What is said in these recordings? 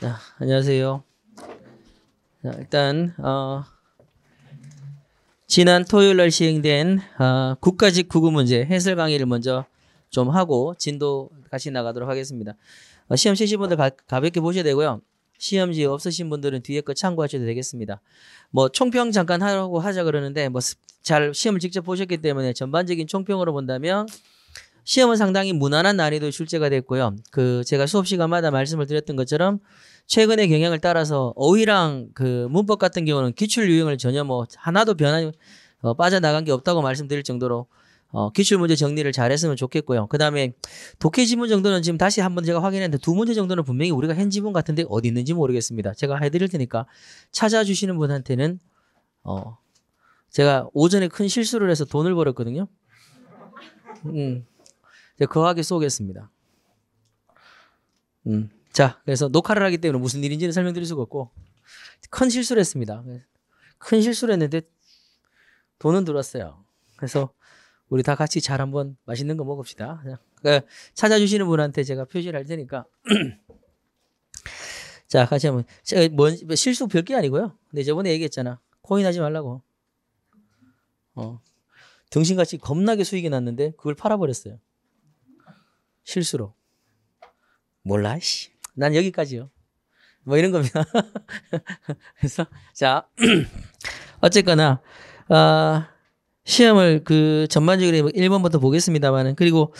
자, 안녕하세요. 자, 일단 어, 지난 토요일 날 시행된 어, 국가직 구구 문제 해설 강의를 먼저 좀 하고 진도 같이 나가도록 하겠습니다. 어, 시험 실시 분들 가, 가볍게 보셔야 되고요. 시험지 없으신 분들은 뒤에 거 참고하셔도 되겠습니다. 뭐 총평 잠깐 하라고 하자 그러는데 뭐 잘 시험을 직접 보셨기 때문에 전반적인 총평으로 본다면 시험은 상당히 무난한 난이도 출제가 됐고요. 그 제가 수업 시간마다 말씀을 드렸던 것처럼 최근의 경향을 따라서 어휘랑 그 문법 같은 경우는 기출 유형을 전혀 뭐 하나도 변한 어, 빠져나간 게 없다고 말씀드릴 정도로 어, 기출 문제 정리를 잘했으면 좋겠고요. 그 다음에 독해 지문 정도는 지금 다시 한번 제가 확인했는데 두 문제 정도는 분명히 우리가 현 지문 같은데 어디 있는지 모르겠습니다. 제가 해드릴 테니까 찾아주시는 분한테는 어, 제가 오전에 큰 실수를 해서 돈을 벌었거든요. 음, 제가 거하게 쏘겠습니다. 음. 자, 그래서 녹화를 하기 때문에 무슨 일인지는 설명드릴 수가 없고 큰 실수를 했습니다. 큰 실수를 했는데 돈은 들어왔어요. 그래서 우리 다 같이 잘 한번 맛있는 거 먹읍시다. 그냥 그 찾아주시는 분한테 제가 표시를 할 테니까 자 같이 한번 뭔 실수 별게 아니고요. 근데 저번에 얘기했잖아 코인 하지 말라고. 어 등신같이 겁나게 수익이 났는데 그걸 팔아버렸어요. 실수로 몰라 씨. 난 여기까지요. 뭐 이런 겁니다. 그래서 자 어쨌거나 어, 시험을 그 전반적으로 1번부터 뭐 보겠습니다만은 그리고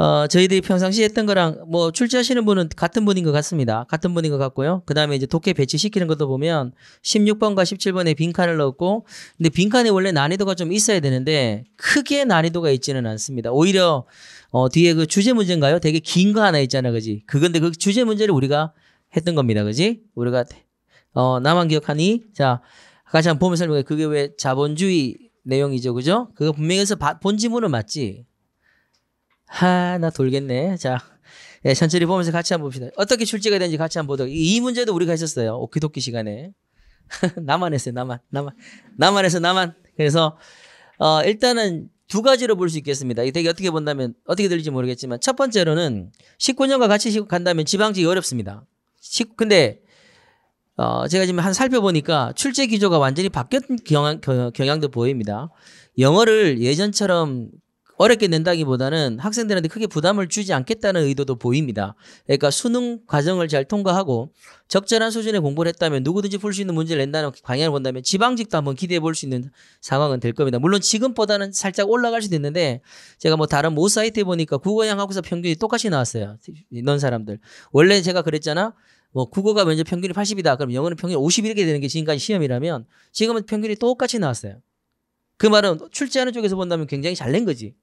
어, 저희들이 평상시 했던 거랑 뭐 출제하시는 분은 같은 분인 것 같습니다. 같은 분인 것 같고요. 그 다음에 이제 도끼 배치시키는 것도 보면 16번과 17번에 빈칸을 넣었고, 근데 빈칸에 원래 난이도가 좀 있어야 되는데, 크게 난이도가 있지는 않습니다. 오히려, 어, 뒤에 그 주제 문제인가요? 되게 긴 거 하나 있잖아, 그지? 그건데 그 주제 문제를 우리가 했던 겁니다, 그지? 우리가, 어, 나만 기억하니? 자, 같이 한번 보면서 그게 왜 자본주의 내용이죠, 그죠? 그거 분명해서 히 바, 본지문은 맞지? 하나 돌겠네. 자, 예, 천천히 보면서 같이 한번 봅시다. 어떻게 출제가 되는지 같이 한번 보도록. 이, 문제도 우리가 했었어요. 오키도키 시간에. 나만 했어요. 나만, 나만, 나만 해서 나만. 그래서 어, 일단은 두 가지로 볼 수 있겠습니다. 이 되게 어떻게 본다면 어떻게 들릴지 모르겠지만 첫 번째로는 19년과 같이 간다면 지방직이 어렵습니다. 시, 근데 어, 제가 지금 한 살펴보니까 출제 기조가 완전히 바뀐 경향, 경향도 보입니다. 영어를 예전처럼 어렵게 낸다기보다는 학생들한테 크게 부담을 주지 않겠다는 의도도 보입니다. 그러니까 수능 과정을 잘 통과하고 적절한 수준의 공부를 했다면 누구든지 풀 수 있는 문제를 낸다는 방향을 본다면 지방직도 한번 기대해 볼 수 있는 상황은 될 겁니다. 물론 지금보다는 살짝 올라갈 수도 있는데 제가 뭐 다른 모 사이트에 보니까 국어양 학고사 평균이 똑같이 나왔어요. 넌 사람들. 원래 제가 그랬잖아. 뭐 국어가 면접 평균이 80이다. 그럼 영어는 평균 50 이렇게 되는 게 지금까지 시험이라면 지금은 평균이 똑같이 나왔어요. 그 말은 출제하는 쪽에서 본다면 굉장히 잘 낸 거지.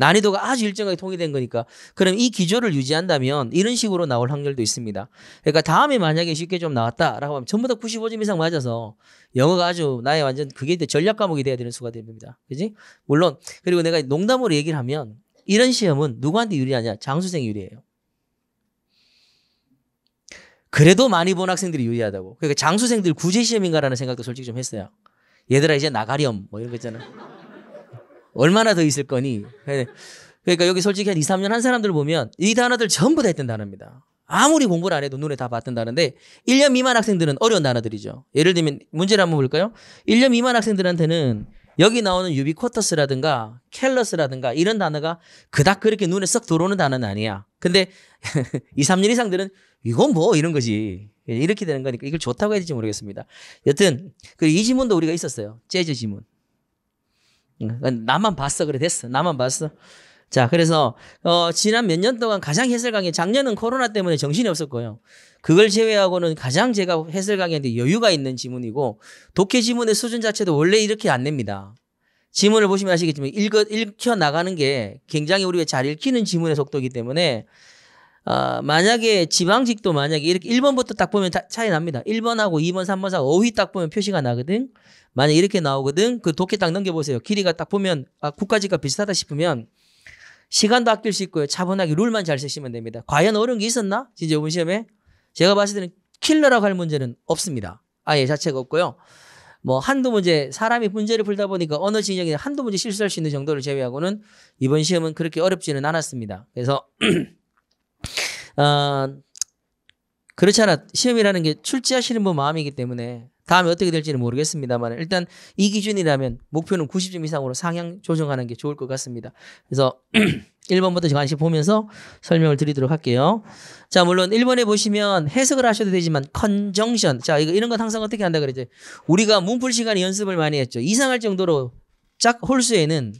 난이도가 아주 일정하게 통일된 거니까 그럼 이 기조를 유지한다면 이런 식으로 나올 확률도 있습니다. 그러니까 다음에 만약에 쉽게 좀 나왔다라고 하면 전부 다 95점 이상 맞아서 영어가 아주 나의 완전 그게 전략 과목이 돼야 되는 수가 됩니다. 그지? 물론 그리고 내가 농담으로 얘기를 하면 이런 시험은 누구한테 유리하냐? 장수생 유리해요. 그래도 많이 본 학생들이 유리하다고. 그러니까 장수생들 구제 시험인가라는 생각도 솔직히 좀 했어요. 얘들아 이제 나가렴 뭐 이런 거 있잖아. 얼마나 더 있을 거니? 네. 그러니까 여기 솔직히 한 2, 3년 한 사람들 보면 이 단어들 전부 다 했던 단어입니다. 아무리 공부를 안 해도 눈에 다 봤던 다는데 1년 미만 학생들은 어려운 단어들이죠. 예를 들면 문제를 한번 볼까요? 1년 미만 학생들한테는 여기 나오는 유비쿼터스라든가 캘러스라든가 이런 단어가 그닥 그렇게 눈에 썩 들어오는 단어는 아니야. 근데 2, 3년 이상들은 이건 뭐 이런 거지. 이렇게 되는 거니까 이걸 좋다고 해야 될지 모르겠습니다. 여튼 그이 지문도 우리가 있었어요. 재즈 지문. 나만 봤어. 그래 됐어. 나만 봤어. 자, 그래서 어, 지난 몇 년 동안 가장 해설 강의 작년은 코로나 때문에 정신이 없었고요. 그걸 제외하고는 가장 제가 해설 강의한테 여유가 있는 지문이고 독해 지문의 수준 자체도 원래 이렇게 안 냅니다. 지문을 보시면 아시겠지만 읽어 읽혀 나가는 게 굉장히 우리가 잘 읽히는 지문의 속도이기 때문에 어, 만약에 지방직도 만약에 이렇게 1번부터 딱 보면 차이 납니다. 1번하고 2번, 3번, 4번, 5위 딱 보면 표시가 나거든. 만약 이렇게 나오거든 그 도끼 딱 넘겨보세요. 길이가 딱 보면 아, 국가지가 비슷하다 싶으면 시간도 아낄 수 있고요. 차분하게 룰만 잘 쓰시면 됩니다. 과연 어려운 게 있었나? 진짜 이번 시험에 제가 봤을 때는 킬러라고 할 문제는 없습니다. 아예 자체가 없고요. 뭐 한두 문제 사람이 문제를 풀다 보니까 어느 진영이 한두 문제 실수할 수 있는 정도를 제외하고는 이번 시험은 그렇게 어렵지는 않았습니다. 그래서 어, 그렇지 않아 시험이라는 게 출제하시는 분 마음이기 때문에 다음에 어떻게 될지는 모르겠습니다만 일단 이 기준이라면 목표는 90점 이상으로 상향 조정하는 게 좋을 것 같습니다. 그래서 1번부터 잠시 보면서 설명을 드리도록 할게요. 자, 물론 1번에 보시면 해석을 하셔도 되지만 컨정션. 자, 이거 이런 건 항상 어떻게 한다 그랬죠? 우리가 문풀 시간에 연습을 많이 했죠. 이상할 정도로 짝 홀수에는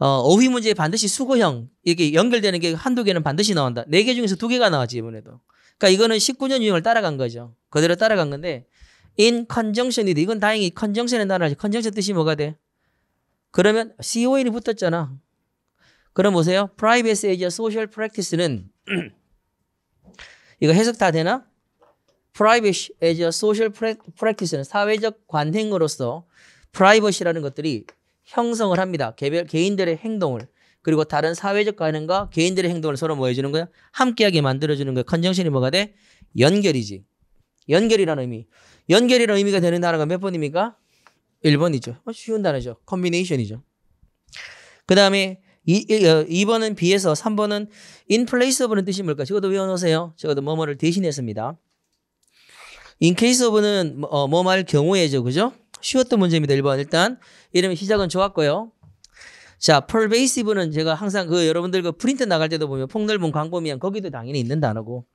어, 어휘 문제에 반드시 수거형 이렇게 연결되는 게 한두 개는 반드시 나온다. 네 개 중에서 두 개가 나왔지 이번에도. 그러니까 이거는 19년 유형을 따라간 거죠. 그대로 따라간 건데 in conjunction이다. 이건 다행히 conjunction의 나라지. conjunction 뜻이 뭐가 돼? 그러면 con이 붙었잖아. 그럼 보세요. privacy as a social practice는 이거 해석 다 되나? privacy as a social practice는 사회적 관행으로서 privacy라는 것들이 형성을 합니다. 개별 개인들의 행동을 그리고 다른 사회적 관행과 개인들의 행동을 서로 뭐 해주는 거야? 함께하게 만들어주는 거야. 컨정션이 뭐가 돼? 연결이지. 연결이라는 의미. 연결이라는 의미가 되는 단어가 몇 번입니까? 1번이죠. 어, 쉬운 단어죠. 컨비네이션이죠. 그 다음에 2번은 비해서 3번은 in place 뜻이 뭘까? 적어도 외워놓으세요. 적어도 뭐뭐를 대신했습니다. in case 뭐뭐할 어, 경우에죠. 그죠? 쉬웠던 문제입니다. 1번 일단 이름 시작은 좋았고요. 자, p e r v a 는 제가 항상 그 여러분들 그 프린트 나갈 때도 보면 폭넓은 광범위한 거기도 당연히 있는 단어고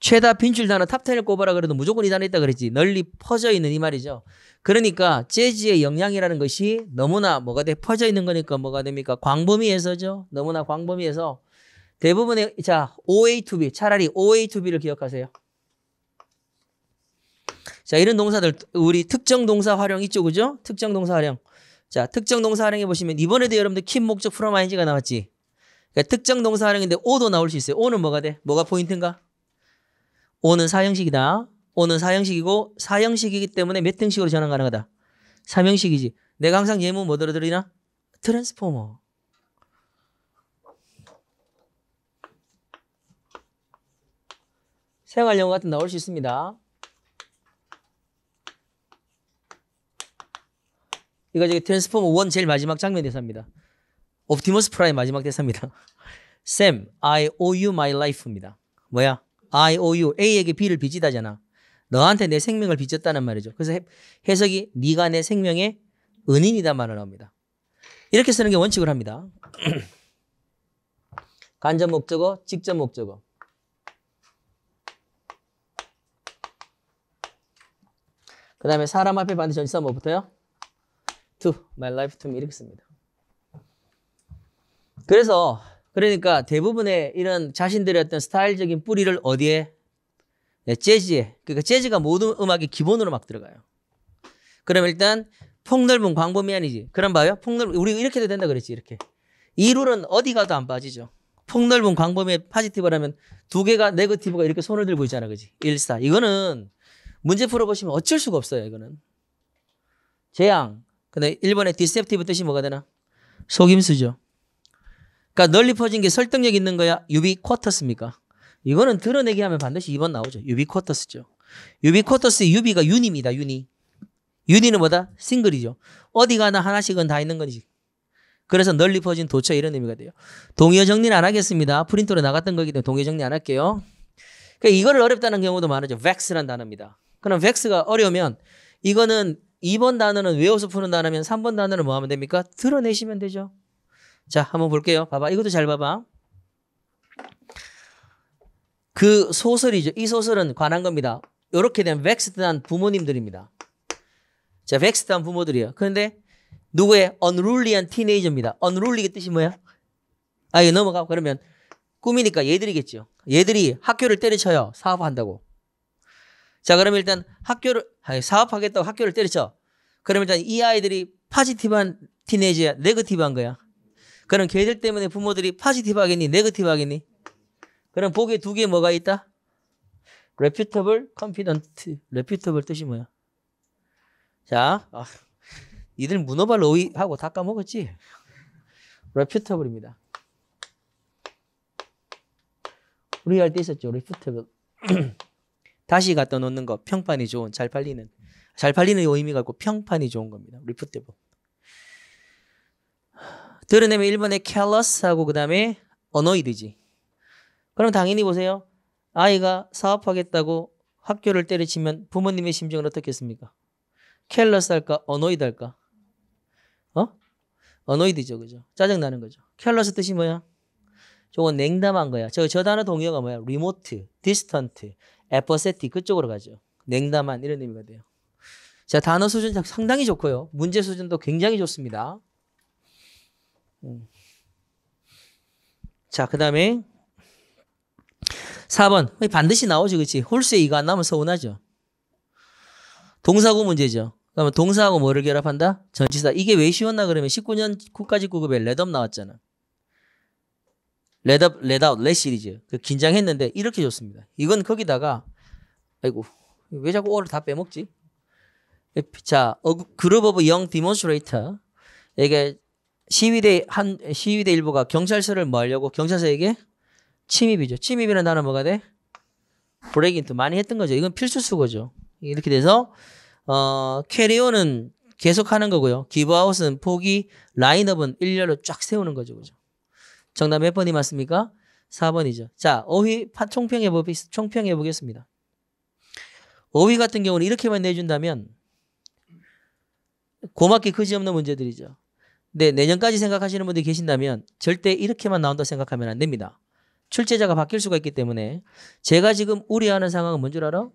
최다 빈출 단어 탑텐을 꼽아라 그래도 무조건 이 단어 있다 그랬지. 널리 퍼져 있는 이 말이죠. 그러니까 재즈의 영향이라는 것이 너무나 뭐가 돼 퍼져 있는 거니까 뭐가 됩니까? 광범위에서죠 너무나 광범위에서 대부분의 자 OA to B 차라리 OA to B를 기억하세요. 자 이런 동사들 우리 특정 동사 활용 있죠 그죠? 특정 동사 활용. 자 특정 동사 활용해 보시면 이번에도 여러분들 킨 목적 프로마인 i 가 나왔지. 그러니까 특정 동사 활용인데 오도 나올 수 있어요. 오는 뭐가 돼? 뭐가 포인트인가? 오는 사형식이다. 오는 사형식이고 사형식이기 때문에 몇 등식으로 전환 가능하다. 삼형식이지. 내가 항상 예문 뭐 들어드리나? 트랜스포머. 생활용어 같은 나올 수 있습니다. 이거 저기 트랜스포머 1 제일 마지막 장면 대사입니다. 옵티머스 프라임 마지막 대사입니다. 쌤, I owe you my life입니다. 뭐야? IOU A에게 B를 빚지다잖아. 너한테 내 생명을 빚졌다는 말이죠. 그래서 해석이 네가 내 생명의 은인이다 말을 합니다. 이렇게 쓰는 게 원칙을 합니다. 간접 목적어, 직접 목적어. 그 다음에 사람 앞에 반드시 전치사 뭐부터요? To, my life to me 이렇게 씁니다. 그래서 그러니까 대부분의 이런 자신들의 어떤 스타일적인 뿌리를 어디에? 네, 재즈에. 그러니까 재즈가 모든 음악의 기본으로 막 들어가요. 그럼 일단 폭넓은 광범위한이지. 그럼 봐요. 폭넓 우리 이렇게 도 된다 그랬지. 이렇게. 이 룰은 어디 가도 안 빠지죠. 폭넓은 광범위의 파지티브라면 두 개가 네거티브가 이렇게 손을 들고 있잖아. 그지? 1, 4. 이거는 문제 풀어보시면 어쩔 수가 없어요. 이거는. 재앙. 근데 1번의 디셉티브 뜻이 뭐가 되나? 속임수죠. 그러니까 널리 퍼진 게 설득력 있는 거야? 유비쿼터스입니까? 이거는 드러내기 하면 반드시 2번 나오죠. 유비쿼터스죠. 유비쿼터스 유비가 유니입니다. 유니. 유니는 뭐다? 싱글이죠. 어디 가나 하나씩은 다 있는 거지 그래서 널리 퍼진 도처 이런 의미가 돼요. 동의어 정리는 안 하겠습니다. 프린터로 나갔던 거기 때문에 동의어 정리 안 할게요. 그러니까 이거를 어렵다는 경우도 많아죠. vex란 단어입니다. 그럼 vex가 어려우면 이거는 2번 단어는 외워서 푸는 단어면 3번 단어는 뭐 하면 됩니까? 드러내시면 되죠. 자, 한번 볼게요. 봐봐. 이것도 잘 봐봐. 그 소설이죠. 이 소설은 관한 겁니다. 이렇게 된 렉스트한 부모님들입니다. 자, 렉스트한 부모들이요. 그런데 누구의 unruly한 티네이저입니다. unruly의 뜻이 뭐야? 아, 이거 넘어가. 그러면 꿈이니까 얘들이겠죠. 얘들이 학교를 때려쳐요. 사업한다고. 자, 그럼 일단 학교를, 아니, 사업하겠다고 학교를 때려쳐. 그럼 일단 이 아이들이 파지티브한 티네이저야? 네거티브한 거야? 그럼 계절 때문에 부모들이 파지티브 하겠니? 네거티브 하겠니? 그럼 복에 두개 뭐가 있다? reputable, confident. reputable 뜻이 뭐야? 자, 아, 이들 문어발 어휘하고 다 까먹었지? reputable입니다. 우리 할 때 있었죠. reputable. 다시 갖다 놓는 거, 평판이 좋은, 잘 팔리는. 잘 팔리는 의미가 있고 평판이 좋은 겁니다. reputable. 드러내면 일본의 careless하고 그 다음에 annoyed지. 그럼 당연히 보세요. 아이가 사업하겠다고 학교를 때려치면 부모님의 심정은 어떻겠습니까? careless 할까? annoyed 할까? 어? annoyed죠. 그죠? 짜증나는 거죠. careless 뜻이 뭐야? 저건 냉담한 거야. 저, 저 단어 동의어가 뭐야? remote, distant, apathetic 그쪽으로 가죠. 냉담한 이런 의미가 돼요. 자, 단어 수준 상당히 좋고요. 문제 수준도 굉장히 좋습니다. 음. 자, 그 다음에 4번. 반드시 나오죠. 그치? 홀수에 이가안 나오면 서운하죠. 동사고 문제죠. 그러면 동사하고 뭐를 결합한다? 전치사. 이게 왜 쉬웠나 그러면 19년 국가직 구급에 레덤 나왔잖아. 레덤 레다웃, 레 시리즈. 긴장했는데 이렇게 좋습니다. 이건 거기다가 아이고 왜 자꾸 오를 다 빼먹지? 자, 그룹 오브 영 디몬스트레이터 이게 시위대 한 시위대 일부가 경찰서를 뭐 하려고 경찰서에게 침입이죠. 침입이라는 단어 뭐가 돼? 브레이인트 많이 했던 거죠. 이건 필수 수거죠. 이렇게 돼서 어, 캐리온은 계속 하는 거고요. 기브아웃은 포기, 라인업은 일렬로 쫙 세우는 거죠. 그죠? 정답 몇 번이 맞습니까? 4번이죠. 자, 어휘 총평해 총평해 보겠습니다. 어휘 같은 경우는 이렇게만 내준다면 고맙게 그지없는 문제들이죠. 네, 내년까지 생각하시는 분들이 계신다면 절대 이렇게만 나온다 생각하면 안 됩니다. 출제자가 바뀔 수가 있기 때문에 제가 지금 우려하는 상황은 뭔 줄 알아?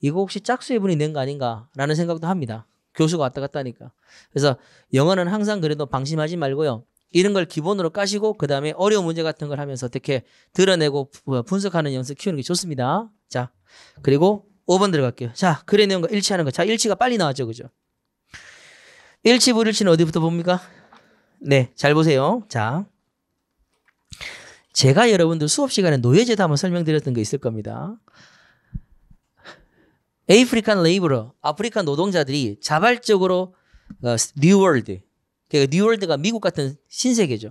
이거 혹시 짝수의 분이 낸 거 아닌가라는 생각도 합니다. 교수가 왔다 갔다 하니까. 그래서 영어는 항상 그래도 방심하지 말고요. 이런 걸 기본으로 까시고 그 다음에 어려운 문제 같은 걸 하면서 어떻게 드러내고 분석하는 연습 키우는 게 좋습니다. 자, 그리고 5번 들어갈게요. 자, 글의 내용과 일치하는 거. 자, 일치가 빨리 나왔죠, 그죠? 일치 불일치는 어디부터 봅니까? 네, 잘 보세요. 자. 제가 여러분들 수업 시간에 노예제도 한번 설명드렸던 게 있을 겁니다. 에이프리칸 레이브러, 아프리칸 노동자들이 자발적으로 뉴월드, 어, 그러니까 뉴월드가 미국 같은 신세계죠.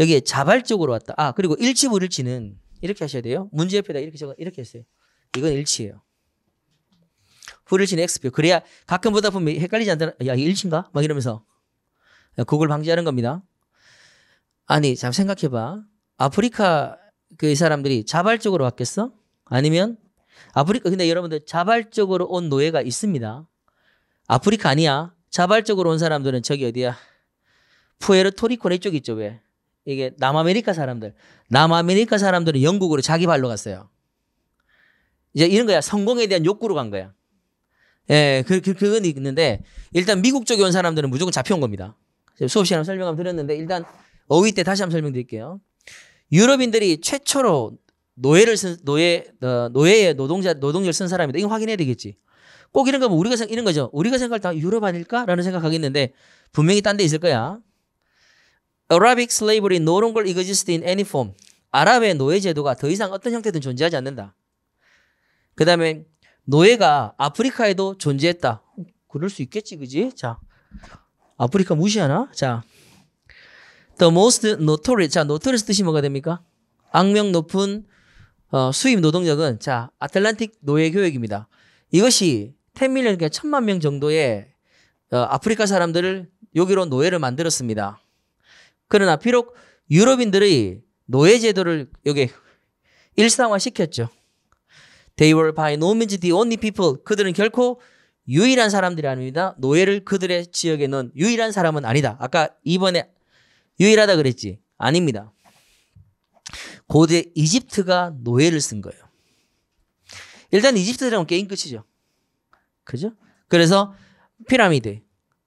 여기에 자발적으로 왔다. 아, 그리고 일치불일치는 이렇게 하셔야 돼요. 문제 옆에다 이렇게 제가 이렇게 했어요. 이건 일치예요. 불일치는 X표. 그래야 가끔 보다 보면 헷갈리지 않잖아. 야, 일치인가? 막 이러면서. 그걸 방지하는 겁니다. 아니, 잠 생각해봐. 아프리카 그 사람들이 자발적으로 왔겠어? 아니면 아프리카 근데 여러분들 자발적으로 온 노예가 있습니다. 아프리카 아니야. 자발적으로 온 사람들은 저기 어디야? 푸에르토리코 이쪽 있죠 왜? 이게 남아메리카 사람들. 남아메리카 사람들은 영국으로 자기 발로 갔어요. 이제 이런 거야. 성공에 대한 욕구로 간 거야. 예, 그, 그, 그건 있는데, 일단 미국 쪽에 온 사람들은 무조건 잡혀온 겁니다. 수업 시간에 설명하면 드렸는데 일단 어휘 때 다시 한번 설명드릴게요. 유럽인들이 최초로 노예를 쓴 노예 어, 노예의 노동자 노동력을 쓴 사람이다. 이거 확인해야 되겠지. 꼭 이런 거면 뭐 우리가 생 이런 거죠. 우리가 생각할 때 유럽 아닐까라는 생각하겠는데 분명히 딴 데 있을 거야. Arabic slavery no longer exists in any form. 아랍의 노예 제도가 더 이상 어떤 형태든 존재하지 않는다. 그 다음에 노예가 아프리카에도 존재했다. 어, 그럴 수 있겠지, 그지? 자, 아프리카 무시하나? 자, the most notorious. 자, notorious 뜻이 뭐가 됩니까? 악명 높은 어, 수입 노동력은 자 아틀란틱 노예 교역입니다. 이것이 10밀리언 그 그러니까 천만 명 정도의 어, 아프리카 사람들을 여기로 노예를 만들었습니다. 그러나 비록 유럽인들의 노예 제도를 여기 일상화 시켰죠. They were by no means the only people. 그들은 결코 유일한 사람들이 아닙니다. 노예를 그들의 지역에 넣은 유일한 사람은 아니다. 아까 이번에 유일하다 그랬지? 아닙니다. 고대 이집트가 노예를 쓴 거예요. 일단 이집트들은 게임 끝이죠. 그죠? 그래서 피라미드.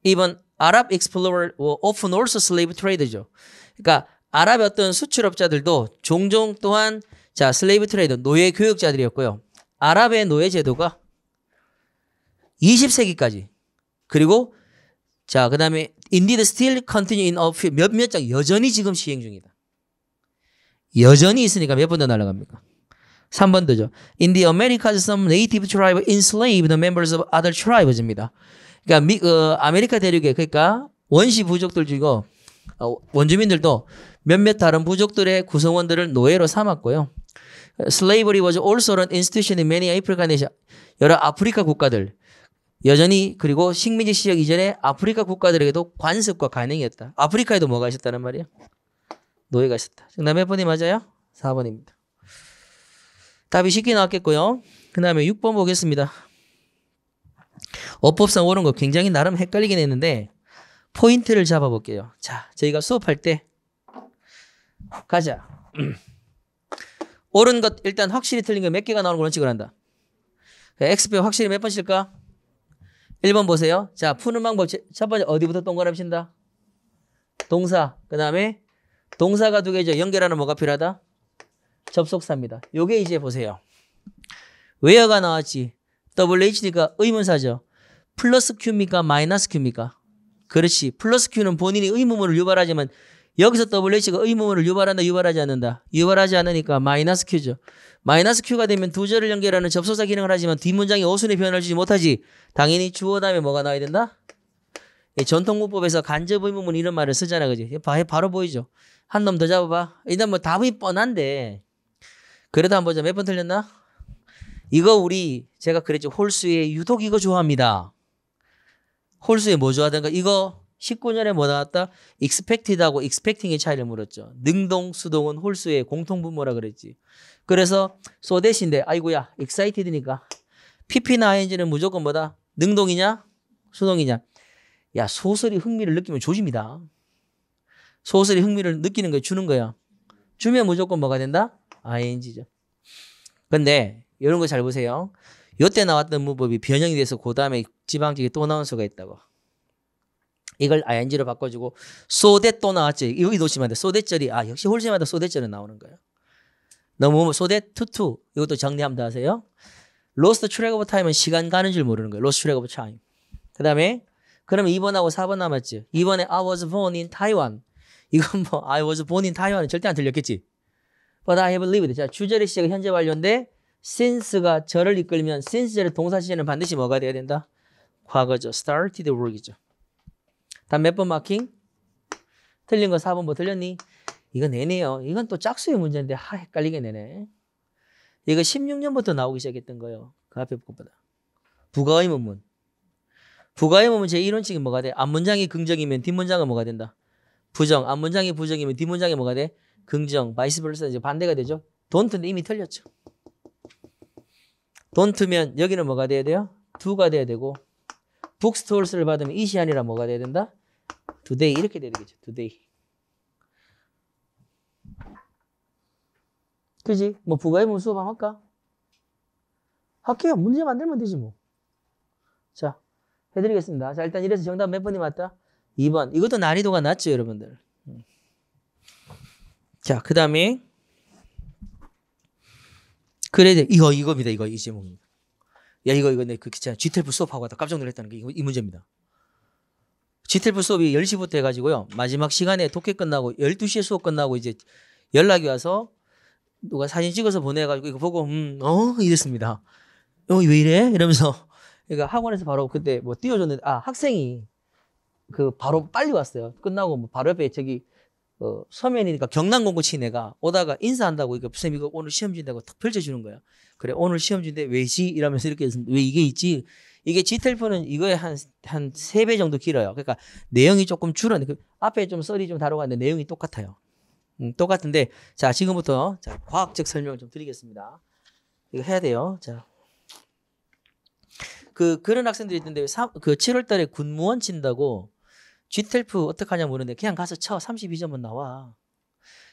이번 아랍 익스플로러 오픈 올스 슬레이브 트레이드죠 그러니까 아랍의 어떤 수출업자들도 종종 또한 자, 슬레이브 트레이드 노예 교육자들이었고요. 아랍의 노예 제도가 20세기까지. 그리고 자, 그 다음에 indeed still continue in a few 몇몇 장 여전히 지금 시행 중이다. 여전히 있으니까 몇 번 더 날아갑니까? 3번도죠. In the Americas, some native tribe enslaved members of other tribes입니다. 그러니까 미, 어, 아메리카 대륙에 그러니까 원시 부족들 중이고 어, 원주민들도 몇몇 다른 부족들의 구성원들을 노예로 삼았고요. Slavery was also an institution in many African nations. 여러 아프리카 국가들 여전히 그리고 식민지 시절 이전에 아프리카 국가들에게도 관습과 관행이었다. 아프리카에도 뭐가 있었다는 말이야? 노예가 있었다. 정답 몇 번이 맞아요? 4번입니다. 답이 쉽게 나왔겠고요. 그 다음에 6번 보겠습니다. 어법상 오른 거 굉장히 나름 헷갈리긴 했는데 포인트를 잡아볼게요. 자, 저희가 수업할 때 가자. 옳은 것 일단 확실히 틀린 거 몇 개가 나오는 걸로 찍을 한다. 그 X표 확실히 몇 번씩일까? 1번 보세요. 자, 푸는 방법. 첫 번째, 어디부터 동그라미 친다? 동사. 그 다음에 동사가 두 개죠. 연결하는 뭐가 필요하다? 접속사입니다. 요게 이제 보세요. 웨어가 나왔지. WHD가 의문사죠. 플러스 Q입니까? 마이너스 Q입니까? 그렇지. 플러스 Q는 본인이 의문문을 유발하지만 여기서 WH가 의문을 유발한다 유발하지 않는다. 유발하지 않으니까 마이너스 Q죠. 마이너스 Q가 되면 두 절을 연결하는 접속사 기능을 하지만 뒷문장이 어순의 변화를 주지 못하지. 당연히 주어 다음에 뭐가 나와야 된다? 예, 전통문법에서 간접 의문문 이런 말을 쓰잖아. 그지? 바, 바로 보이죠. 한 놈 더 잡아봐. 일단 뭐 답이 뻔한데 그래도 한번 보자. 몇 번 틀렸나? 이거 우리 제가 그랬죠. 홀수의 유독 이거 좋아합니다. 홀수의 뭐 좋아하던가 이거 19년에 뭐 나왔다? 익스펙티드하고익스펙팅의 차이를 물었죠. 능동, 수동은 홀수의 공통분모라 그랬지. 그래서 소대신데 아이고야 익사이티드니까 pp나 ing는 무조건 뭐다? 능동이냐? 수동이냐? 야 소설이 흥미를 느끼면 조짐이다. 소설이 흥미를 느끼는 거 주는 거야. 주면 무조건 뭐가 된다? ing죠. 근데 이런 거 잘 보세요. 요때 나왔던 문법이 변형이 돼서 그 다음에 지방직이 또 나온 수가 있다고. 이걸 ing로 바꿔주고 소대 또 나왔지. 여기도 심한데 소대절이 아 역시 홀심하다 소대절은 나오는 거예요. 너무 소대 투투 이것도 정리합니다 하세요. 로스트 트랙 오브 타임은 시간 가는 줄 모르는 거예요. 로스트 트랙 오브 타임. 그 다음에 그럼면 2번하고 4번 남았지. 2번에 I was born in Taiwan. 이건 뭐 I was born in Taiwan은 절대 안 들렸겠지. But I have lived. 자, 주절의 시제가 현재 완료인데 since가 저를 이끌면 since의 동사 시제는 반드시 뭐가 돼야 된다? 과거죠. started work이죠. 다몇번 마킹? 틀린 거 4번 뭐 틀렸니? 이건 내네요. 이건 또 짝수의 문제인데 하 헷갈리게 내네. 이거 16년부터 나오기 시작했던 거예요. 그 앞에 것보다. 부가의 문문. 부가의 문문 제1원칙이 뭐가 돼? 앞문장이 긍정이면 뒷문장은 뭐가 된다? 부정. 앞문장이 부정이면 뒷문장이 뭐가 돼? 긍정. 바이스 벌써 이제 반대가 되죠. 돈트는 이미 틀렸죠. 돈트면 여기는 뭐가 돼야 돼요? 두가 돼야 되고 북스토어스를 받으면 이시안이라 뭐가 돼야 된다? today 이렇게 되는 거죠. today. 그지? 뭐 부가의문 수업 한번 할까? 학교에 문제 만들면 되지 뭐. 자, 해드리겠습니다. 자, 일단 이래서 정답 몇 번이 맞다? 2번. 이것도 난이도가 낮죠, 여러분들. 음. 자, 그 다음에 그래, 이거, 이겁니다. 이거, 이 제목입니다. 야, 이거, 이거, 내그 귀찮아. g t f 수업하고 하다 깜짝 놀랐다는 게이이 문제입니다. 지텔프 수업이 10시부터 해가지고요. 마지막 시간에 독해 끝나고 12시에 수업 끝나고 이제 연락이 와서 누가 사진 찍어서 보내가지고 이거 보고 음, 어? 이랬습니다. 어, 왜 이래? 이러면서 그러니까 학원에서 바로 그때 뭐 띄워줬는데 아, 학생이 그 바로 빨리 왔어요. 끝나고 뭐 바로 옆에 저기 어, 서면이니까 경남 공고 치 애가 오다가 인사한다고 이거 선생님 이거 오늘 시험 준다고 탁 펼쳐주는 거예요. 그래 오늘 시험 중인데 왜지 이러면서 이렇게 왜 이게 있지? 이게 지텔포는 이거에 한 한 세 배 정도 길어요. 그러니까 내용이 조금 줄었는데 그 앞에 좀 썰이 좀 다르고 하는데 내용이 똑같아요. 음, 똑같은데 자 지금부터 자, 과학적 설명을 좀 드리겠습니다. 이거 해야 돼요. 자. 그 그런 학생들이 있던데 3, 그 7월 달에 군무원 친다고 G텔프 어떻게 하냐 모르는데 그냥 가서 쳐 32점은 나와.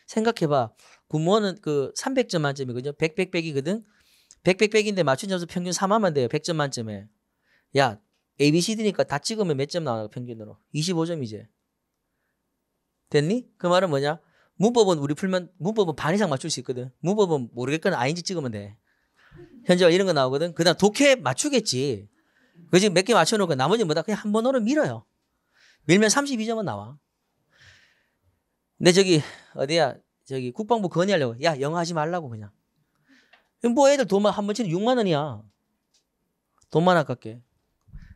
생각해 봐. 군무원은 그 300점 만점이거든요. 100 100 100이거든. 100백백인데 맞춘 점수 평균 3하면 돼요. 100점 만점에. 야, A, B, C, D니까 다 찍으면 몇 점 나와 평균으로? 25점이지. 됐니? 그 말은 뭐냐? 문법은 우리 풀면 문법은 반 이상 맞출 수 있거든. 문법은 모르겠거나 아닌지 찍으면 돼. 현재 이런 거 나오거든. 그다음 독해 맞추겠지. 그지 금몇 개 맞춰놓고 나머지 뭐다 그냥 한 번으로 밀어요. 밀면 32점은 나와. 근데 저기 어디야 저기 국방부 건의하려고 야 영어 하지 말라고 그냥 뭐 애들 돈만 한 번 치는 6만 원이야. 돈만 아깝게.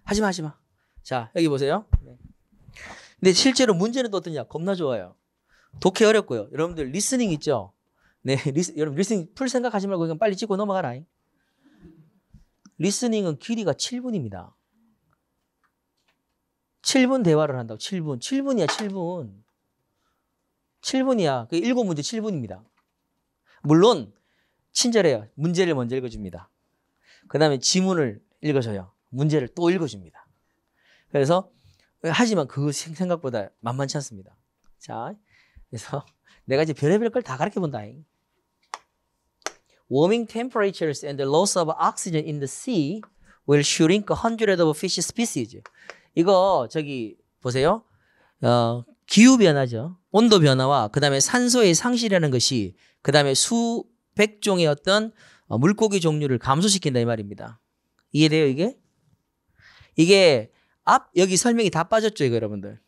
하지마 하지마. 자 여기 보세요. 네. 근데 실제로 문제는 또 어떠냐? 겁나 좋아요. 독해 어렵고요. 여러분들 리스닝 있죠? 네, 리스, 여러분 리스닝 풀 생각하지 말고 그냥 빨리 찍고 넘어가라. 리스닝은 길이가 7분입니다. 7분 대화를 한다고. 7분. 7분이야, 7분. 7분이야. 그 7문제 7분입니다. 물론 친절해요. 문제를 먼저 읽어줍니다. 그 다음에 지문을 읽어줘요. 문제를 또 읽어줍니다. 그래서 하지만 그 생각보다 만만치 않습니다. 자, 그래서 내가 이제 별의별 걸 다 가르쳐 본다. Warming temperatures and the loss of oxygen in the sea will shrink hundreds of fish species. 이거 저기 보세요. 어, 기후 변화죠. 온도 변화와 그다음에 산소의 상실이라는 것이 그다음에 수 백종의 어떤 어, 물고기 종류를 감소시킨다 이 말입니다. 이해돼요 이게? 이게 앞 여기 설명이 다 빠졌죠 이거 여러분들.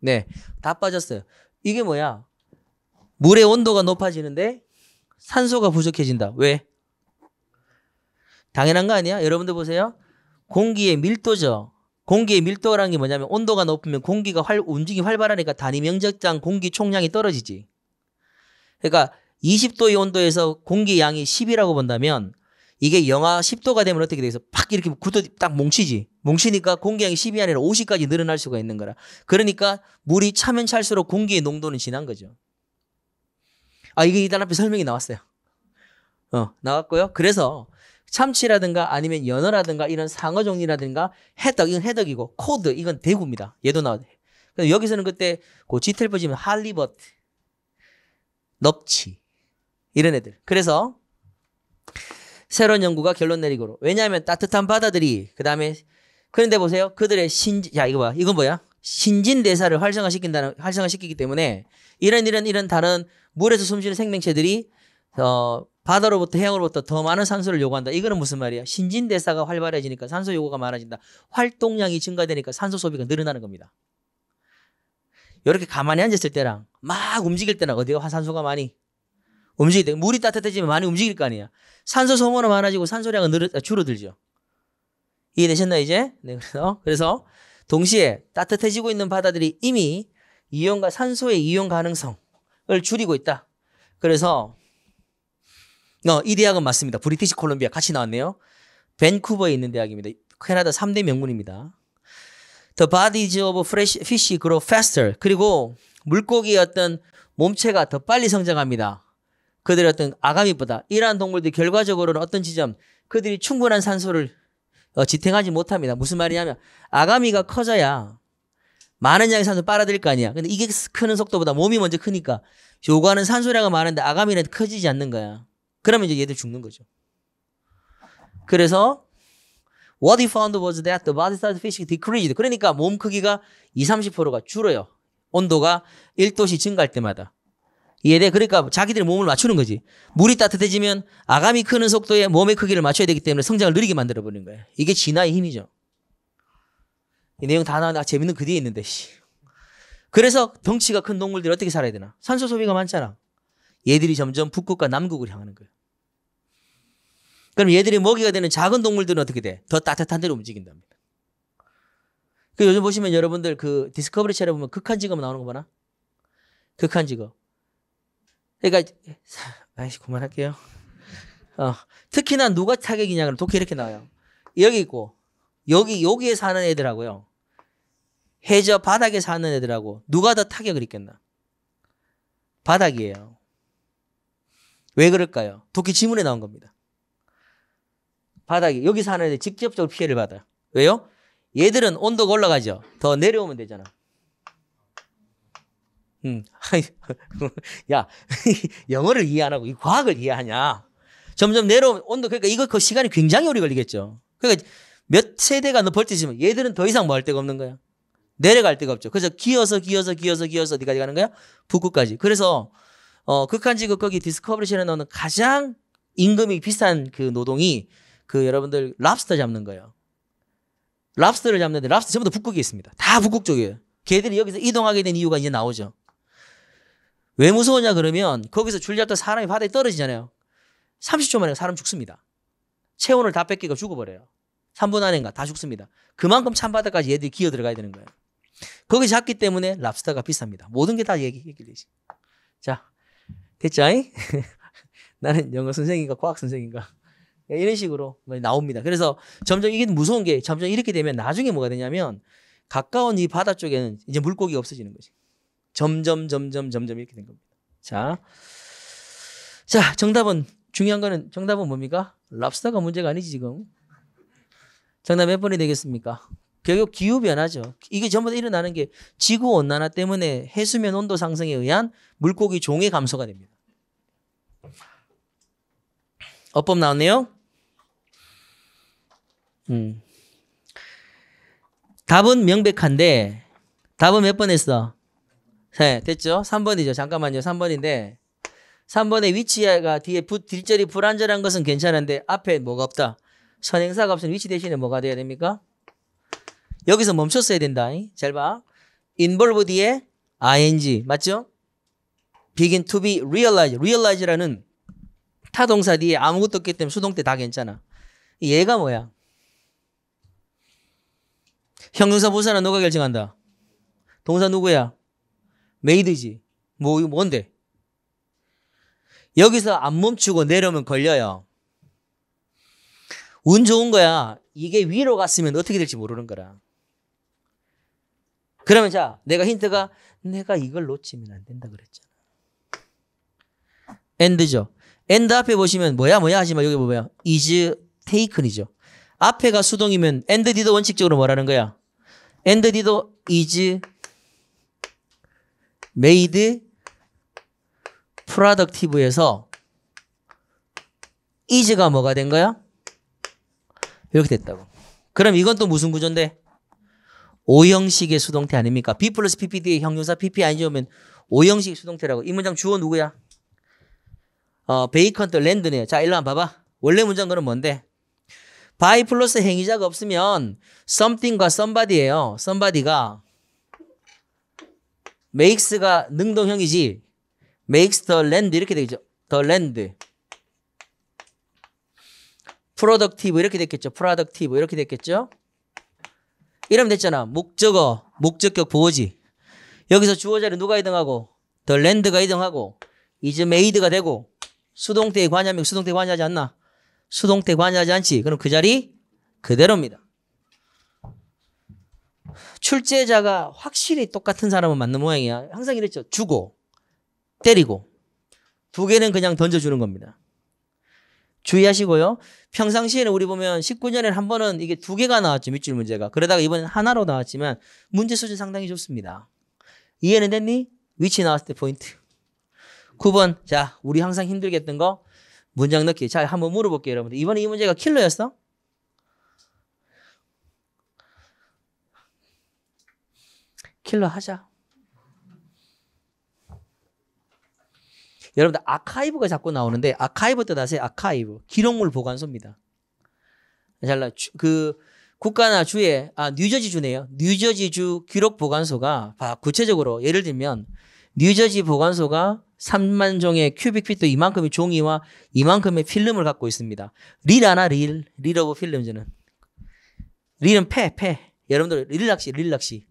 네, 다 빠졌어요. 이게 뭐야? 물의 온도가 높아지는데 산소가 부족해진다. 왜? 당연한 거 아니야? 여러분들 보세요. 공기의 밀도죠. 공기의 밀도라는 게 뭐냐면 온도가 높으면 공기가 활, 움직이 활발하니까 단위 면적당 공기 총량이 떨어지지. 그러니까 20도의 온도에서 공기 양이 10이라고 본다면 이게 영하 10도가 되면 어떻게 돼서 팍 이렇게 굳어 딱 뭉치지. 뭉치니까 공기양이 10이 아니라 50까지 늘어날 수가 있는 거라. 그러니까 물이 차면 찰수록 공기의 농도는 진한 거죠. 아, 이게 이단 앞에 설명이 나왔어요. 어, 나왔고요. 그래서 참치라든가 아니면 연어라든가 이런 상어 종류라든가 해덕, 이건 해덕이고 코드, 이건 대구입니다. 얘도 나왔어요. 여기서는 그때 그지텔버 지면 할리버트, 넙치, 이런 애들. 그래서 새로운 연구가 결론 내리고 왜냐하면 따뜻한 바다들이 그 다음에 그런데 보세요. 그들의 신지 야 이거 뭐야? 이건 뭐야? 신진 대사를 활성화시킨다는 활성화시키기 때문에 이런 이런 이런 다른 물에서 숨쉬는 생명체들이 어 바다로부터 해양으로부터 더 많은 산소를 요구한다. 이거는 무슨 말이야? 신진 대사가 활발해지니까 산소 요구가 많아진다. 활동량이 증가되니까 산소 소비가 늘어나는 겁니다. 이렇게 가만히 앉았을 때랑 막 움직일 때랑 어디가 산소가 많이 움직이다. 물이 따뜻해지면 많이 움직일 거 아니야. 산소 소모는 많아지고 산소량은 늘어, 줄어들죠. 이해되셨나 이제? 네, 그래서 그래서 동시에 따뜻해지고 있는 바다들이 이미 이온과 산소의 이용 가능성을 줄이고 있다. 그래서 어, 이 대학은 맞습니다. 브리티시 콜롬비아 같이 나왔네요. 밴쿠버에 있는 대학입니다. 캐나다 3대 명문입니다. The bodies of fish grow faster. 그리고 물고기의 어떤 몸체가 더 빨리 성장합니다. 그들의 어떤 아가미보다 이러한 동물들이 결과적으로는 어떤 지점 그들이 충분한 산소를 어, 지탱하지 못합니다. 무슨 말이냐면 아가미가 커져야 많은 양의 산소 빨아들일 거 아니야. 근데 이게 크는 속도보다 몸이 먼저 크니까 요구하는 산소량은 많은데 아가미는 커지지 않는 거야. 그러면 이제 얘들 죽는 거죠. 그래서 what he found was that the body size of fish decreased. 그러니까 몸 크기가 20, 30%가 줄어요. 온도가 1도씨 증가할 때마다. 이해돼? 그러니까 자기들의 몸을 맞추는 거지. 물이 따뜻해지면 아가미 크는 속도에 몸의 크기를 맞춰야 되기 때문에 성장을 느리게 만들어버리는 거야. 이게 진화의 힘이죠. 이 내용 다 나왔는데 아, 재밌는 그 뒤에 있는데. 씨. 그래서 덩치가 큰 동물들이 어떻게 살아야 되나? 산소 소비가 많잖아. 얘들이 점점 북극과 남극을 향하는 거야. 그럼 얘들이 먹이가 되는 작은 동물들은 어떻게 돼? 더 따뜻한 데로 움직인답니다. 그 요즘 보시면 여러분들 그 디스커버리 채널 보면 극한 직업 나오는 거 보나? 극한 직업. 그러니까 아이씨 그만할게요. 어, 특히나 누가 타격이냐 그럼 독해 이렇게 나와요. 여기 있고 여기 여기에 사는 애들하고요. 해저 바닥에 사는 애들하고 누가 더 타격을 입겠나? 바닥이에요. 왜 그럴까요? 도끼 지문에 나온 겁니다. 바닥이 여기 사는 애들 직접적으로 피해를 받아요. 왜요? 얘들은 온도가 올라가죠. 더 내려오면 되잖아. 음, 야, 영어를 이해 안 하고 이 과학을 이해하냐. 점점 내려온도 그러니까 이거 그 시간이 굉장히 오래 걸리겠죠. 그러니까 몇 세대가 너벌티지면 얘들은 더 이상 뭐 할 데가 없는 거야. 내려갈 데가 없죠. 그래서 기어서 기어서 기어서 기어서 어디까지 가는 거야? 북극까지. 그래서 어 극한 지극 거기 디스커버리 션에넣는 가장 임금이 비싼 그 노동이 그 여러분들 랍스터 잡는 거예요. 랍스터를 잡는데 랍스터 전부 다 북극에 있습니다. 다 북극 쪽이에요. 걔들이 여기서 이동하게 된 이유가 이제 나오죠. 왜 무서우냐 그러면 거기서 줄잡던 사람이 바다에 떨어지잖아요. 30초 만에 사람 죽습니다. 체온을 다 뺏기고 죽어버려요. 3분 안인가 다 죽습니다. 그만큼 찬바다까지 얘들이 기어 들어가야 되는 거예요. 거기 잡기 때문에 랍스터가 비쌉니다. 모든 게 다 얘기, 해기되지 자, 됐자잉? 나는 영어 선생인가 과학 선생인가 이런 식으로 나옵니다. 그래서 점점 이게 무서운 게 점점 이렇게 되면 나중에 뭐가 되냐면 가까운 이 바다 쪽에는 이제 물고기가 없어지는 거지. 점점 점점 점점 이렇게 된 겁니다. 자, 자 정답은 중요한 거는 정답은 뭡니까? 랍스터가 문제가 아니지 지금. 정답 몇 번이 되겠습니까? 결국 기후 변화죠. 이게 전부 다 일어나는 게 지구 온난화 때문에 해수면 온도 상승에 의한 물고기 종의 감소가 됩니다. 어법 나왔네요. 음. 답은 명백한데 답은 몇 번 했어? 네, 됐죠? 3번이죠. 잠깐만요. 3번인데 3번의 위치가 뒤에 부, 뒷자리불안전한 것은 괜찮은데 앞에 뭐가 없다. 선행사가 없으면 위치 대신에 뭐가 돼야 됩니까? 여기서 멈췄어야 된다. 잘 봐. involve 뒤에 ing 맞죠? begin to be r e a l i z e realize라는 타동사 뒤에 아무것도 없기 때문에 수동 때 다 괜찮아. 얘가 뭐야? 형용사 부사는 누가 결정한다? 동사 누구야? 메이드지. 뭐, 이거 뭔데? 여기서 안 멈추고 내려오면 걸려요. 운 좋은 거야. 이게 위로 갔으면 어떻게 될지 모르는 거라. 그러면 자, 내가 힌트가 내가 이걸 놓치면 안 된다 그랬잖아. 엔드죠. 엔드 앞에 보시면 뭐야 뭐야 하지만 여기 보면 is taken이죠. 앞에가 수동이면 엔드 디도 원칙적으로 뭐라는 거야? 엔드 디도 is 메이드 프 p 덕티브에서이즈가 뭐가 된 거야? 이렇게 됐다고. 그럼 이건 또 무슨 구조인데? 오형식의 수동태 아닙니까? B 플러스 PPD의 형용사 PP 아니면 오형식 수동태라고. 이 문장 주어 누구야? 어, 베이컨 또 랜드네요. 자, 일로 한번 봐봐. 원래 문장 그 뭔데? by 플러스 행위자가 없으면 something과 somebody예요. somebody가 makes가 능동형이지 makes the land 이렇게 되겠죠. the land. productive 이렇게 됐겠죠. productive 이렇게 됐겠죠. 이러면 됐잖아. 목적어, 목적격 보호지. 여기서 주어자를 누가 이동하고 the land가 이동하고 is made가 되고 수동태에 관여하면 수동태에 관여하지 않나? 수동태에 관여하지 않지. 그럼 그 자리 그대로입니다. 출제자가 확실히 똑같은 사람을 만난 모양이야. 항상 이랬죠. 주고 때리고 두 개는 그냥 던져주는 겁니다. 주의하시고요. 평상시에는 우리 보면 19년에 한 번은 이게 두 개가 나왔죠. 밑줄 문제가. 그러다가 이번엔 하나로 나왔지만 문제 수준 상당히 좋습니다. 이해는 됐니? 위치 나왔을 때 포인트. 9번. 자, 우리 항상 힘들게했던거 문장 넣기. 자, 한번 물어볼게요, 여러분들. 이번에 이 문제가 킬러였어? 킬러 하자. 여러분들 아카이브가 자꾸 나오는데 아카이브 뜻하세요? 아카이브 기록물 보관소입니다. 잘라 그 국가나 주에 아 뉴저지 주네요. 뉴저지 주 기록 보관소가 구체적으로 예를 들면 뉴저지 보관소가 3만 종의 큐빅 피트 이만큼의 종이와 이만큼의 필름을 갖고 있습니다. 릴 하나 릴, 릴 오브 필름즈는 릴은 패, 패. 여러분들 릴 낚시, 릴 낚시.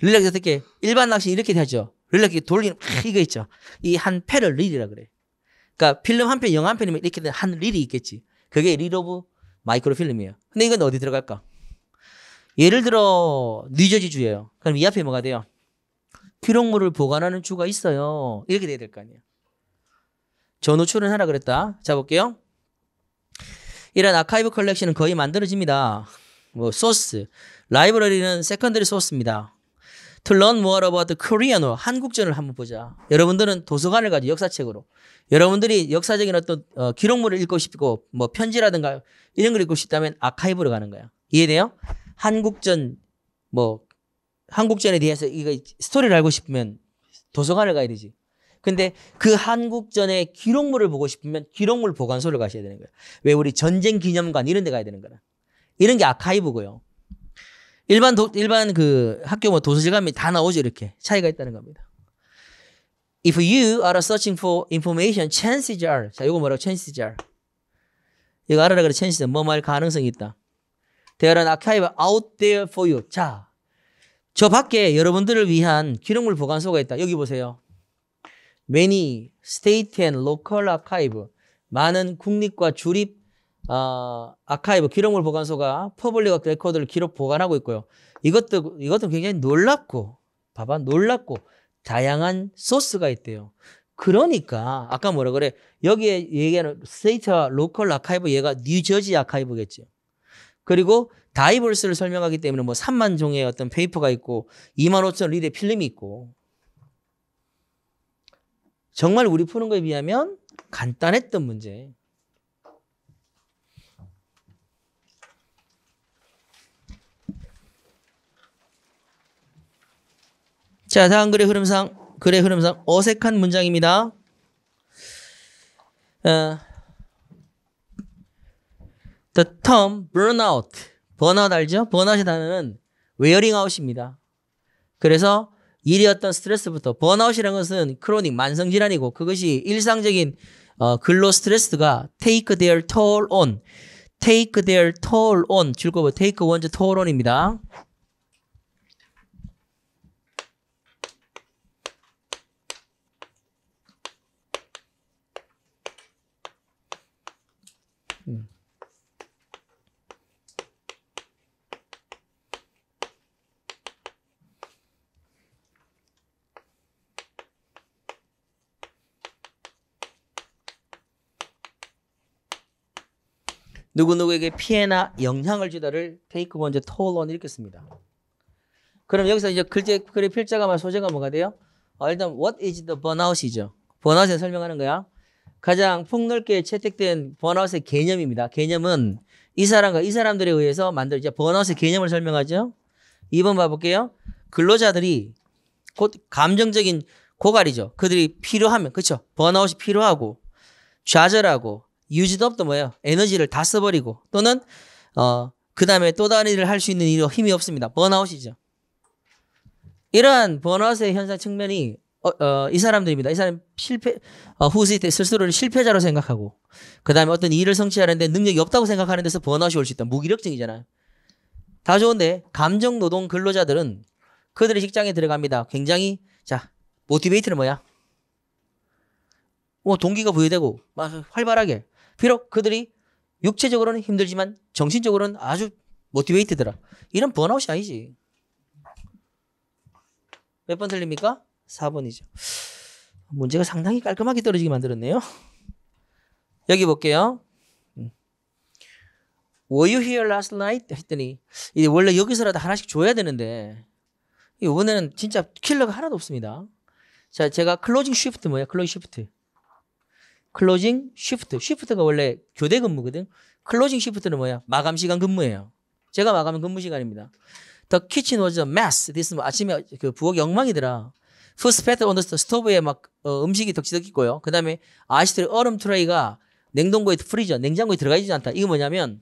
릴렉이 어떻게 일반 낚시 이렇게 되죠. 릴렉이 돌리는 이거 있죠. 이 한 패를 릴이라 그래. 그러니까 필름 한 편, 영한 편이면 이렇게 한 릴이 있겠지. 그게 릴 오브 마이크로 필름이에요. 근데 이건 어디 들어갈까? 예를 들어 뉴저지 주예요. 그럼 이 앞에 뭐가 돼요? 기록물을 보관하는 주가 있어요. 이렇게 돼야 될 거 아니에요. 전후 출연하나 그랬다. 자 볼게요. 이런 아카이브 컬렉션은 거의 만들어집니다. 뭐 소스, 라이브러리는 세컨더리 소스입니다. To learn more about Korean or 한국전을 한번 보자. 여러분들은 도서관을 가죠. 역사책으로. 여러분들이 역사적인 어떤 어, 기록물을 읽고 싶고 뭐 편지라든가 이런 걸 읽고 싶다면 아카이브로 가는 거야. 이해돼요? 한국전 뭐 한국전에 대해서 이거 스토리를 알고 싶으면 도서관을 가야 되지. 근데 그 한국전의 기록물을 보고 싶으면 기록물 보관소를 가셔야 되는 거예요. 왜 우리 전쟁 기념관 이런 데 가야 되는 거야. 이런 게 아카이브고요. 일반 도, 일반 그 학교 뭐 도서실 가면 다 나오죠 이렇게 차이가 있다는 겁니다. If you are searching for information, chances are 자 이거 뭐라고 chances are 이거 알아라 그래 chances 뭐말 가능성이 있다. There are archive out there for you. 자, 저 밖에 여러분들을 위한 기록물 보관소가 있다. 여기 보세요. Many state and local archive 많은 국립과 주립 아, 아카이브 기록물 보관소가 퍼블릭 레코드를 기록 보관하고 있고요. 이것도 이것도 굉장히 놀랍고 봐봐 놀랍고 다양한 소스가 있대요. 그러니까 아까 뭐라 그래 여기에 얘기하는 스테이트와 로컬 아카이브 얘가 뉴저지 아카이브겠죠. 그리고 다이버스를 설명하기 때문에 뭐 3만 종의 어떤 페이퍼가 있고 2만 5천 리드의 필름이 있고 정말 우리 푸는 거에 비하면 간단했던 문제. 자, 다음 글의 흐름상, 글의 흐름상 어색한 문장입니다. 어, the term burnout, 번아웃 알죠? 번아웃이 단어는 웨어링 아웃입니다. 그래서 일이었던 스트레스부터 번아웃이라는 것은 크로닉 만성 질환이고 그것이 일상적인 어, 근로 스트레스가 take their toll on, take their toll on 줄거부 take one's toll on입니다. 누구누구에게 피해나 영향을 주다를 테이크 먼저 토론 l l o 니다 그럼 여기서 이제 글자, 글의 필자가 소재가 뭐가 돼요? 어, 일단 what is the burnout이죠. 번아웃을 설명하는 거야. 가장 폭넓게 채택된 번아웃의 개념입니다. 개념은 이 사람과 이 사람들에 의해서 만들 이제 번아웃의 개념을 설명하죠. 2번 봐볼게요. 근로자들이 곧 감정적인 고갈이죠. 그들이 필요하면 그렇죠. 번아웃이 필요하고 좌절하고 유지도 없던 뭐예요? 에너지를 다 써버리고 또는 어, 그 다음에 또 다른 일을 할 수 있는 일로 힘이 없습니다. 번아웃이죠. 이러한 번아웃의 현상 측면이 어, 어, 이 사람들입니다. 이 사람 실패 어, 후세 때 스스로를 실패자로 생각하고 그 다음에 어떤 일을 성취하는데 능력이 없다고 생각하는 데서 번아웃이 올 수 있다. 무기력증이잖아요. 다 좋은데 감정 노동 근로자들은 그들의 직장에 들어갑니다. 굉장히 자 모티베이트는 뭐야? 뭐 동기가 부여되고 막 활발하게 비록 그들이 육체적으로는 힘들지만 정신적으로는 아주 모티베이트더라. 이런 번아웃이 아니지. 몇 번 틀립니까? 4번이죠. 문제가 상당히 깔끔하게 떨어지게 만들었네요. 여기 볼게요. 음. Were you here last night? 했더니 이제 원래 여기서라도 하나씩 줘야 되는데 이번에는 진짜 킬러가 하나도 없습니다. 자, 제가 클로징 쉬프트 뭐야 클로징 쉬프트. 클로징 쉬프트. 쉬프트가 원래 교대 근무거든. 클로징 쉬프트는 뭐야? 마감 시간 근무예요. 제가 마감은 근무 시간입니다. The kitchen was a mess. this 뭐 아침에 그 부엌 영망이더라. First pet on the 스토브에 막 어, 음식이 덕지덕 있고요. 그 다음에 아시트 얼음 트레이가 냉동고에 프리저 냉장고에 들어가 있지 않다. 이거 뭐냐면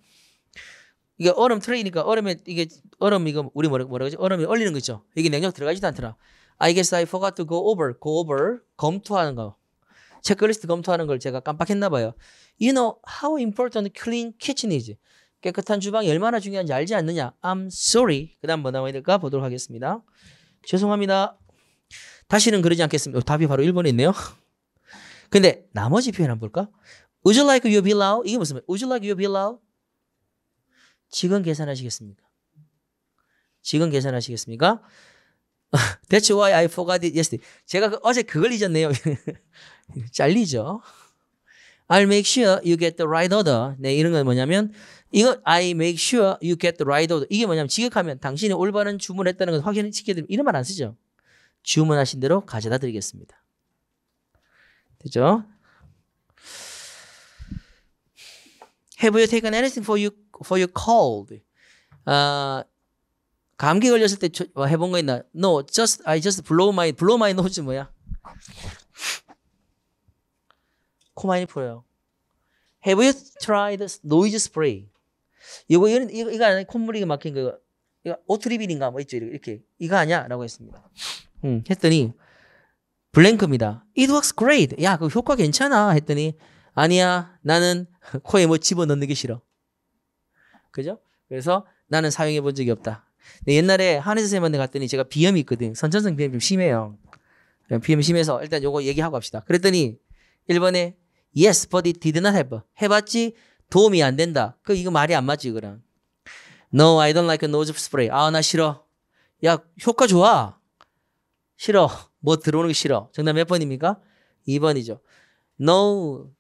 이게 얼음 트레이니까 얼음에 이게 얼음 이거 우리 뭐라 그러지? 얼음이 얼리는 거죠. 이게 냉장 고 들어가지도 않더라. I guess I forgot to go over. go over 검토하는 거. 체크리스트 검토하는 걸 제가 깜빡했나 봐요. You know how important clean kitchen is. 깨끗한 주방이 얼마나 중요한지 알지 않느냐. I'm sorry. 그 다음 뭐 나와야 될까 보도록 하겠습니다. 죄송합니다. 다시는 그러지 않겠습니다. 어, 답이 바로 1번에 있네요. 근데 나머지 표현 한번 볼까? Would you like you be loud? 이게 무슨 말이야? Would you like you be loud? 직원 계산하시겠습니까? 직원 계산하시겠습니까? That's why I forgot it yesterday. 제가 그 어제 그걸 잊었네요. 잘리죠. I'll make sure you get the right order. 네, 이런 건 뭐냐면 이거 I make sure you get the right order. 이게 뭐냐면 직역하면 당신이 올바른 주문했다는 걸 확인시켜드리면 이런 말 안 쓰죠. 주문하신 대로 가져다 드리겠습니다. 되죠? Have you taken anything for you for your cold? 아 감기 걸렸을 때 해본 거 있나? No, just I just blow my blow my nose 뭐야? 코많이 풀어요. Have you tried noise spray? 이거 이거 이거 아니 콧물이 막힌 거 이거 오트리빈인가 뭐 있죠 이렇게 이거 아니야라고 했습니다. 음, 했더니 블랭크입니다. It works great. 야, 그 효과 괜찮아. 했더니 아니야. 나는 코에 뭐 집어넣는 게 싫어. 그죠? 그래서 나는 사용해 본 적이 없다. 옛날에 한혜선 선생님한테 갔더니 제가 비염이 있거든. 선천성 비염이 좀 심해요. 비염이 심해서 일단 요거 얘기하고 합시다. 그랬더니 1번에 Yes, but it did not help. 해봤지 도움이 안 된다. 그 이거 말이 안 맞지 그럼. No, I don't like a nose spray. 아, 나 싫어. 야, 효과 좋아. 싫어. 뭐 들어오는 게 싫어. 정답 몇 번입니까? 2번이죠. No,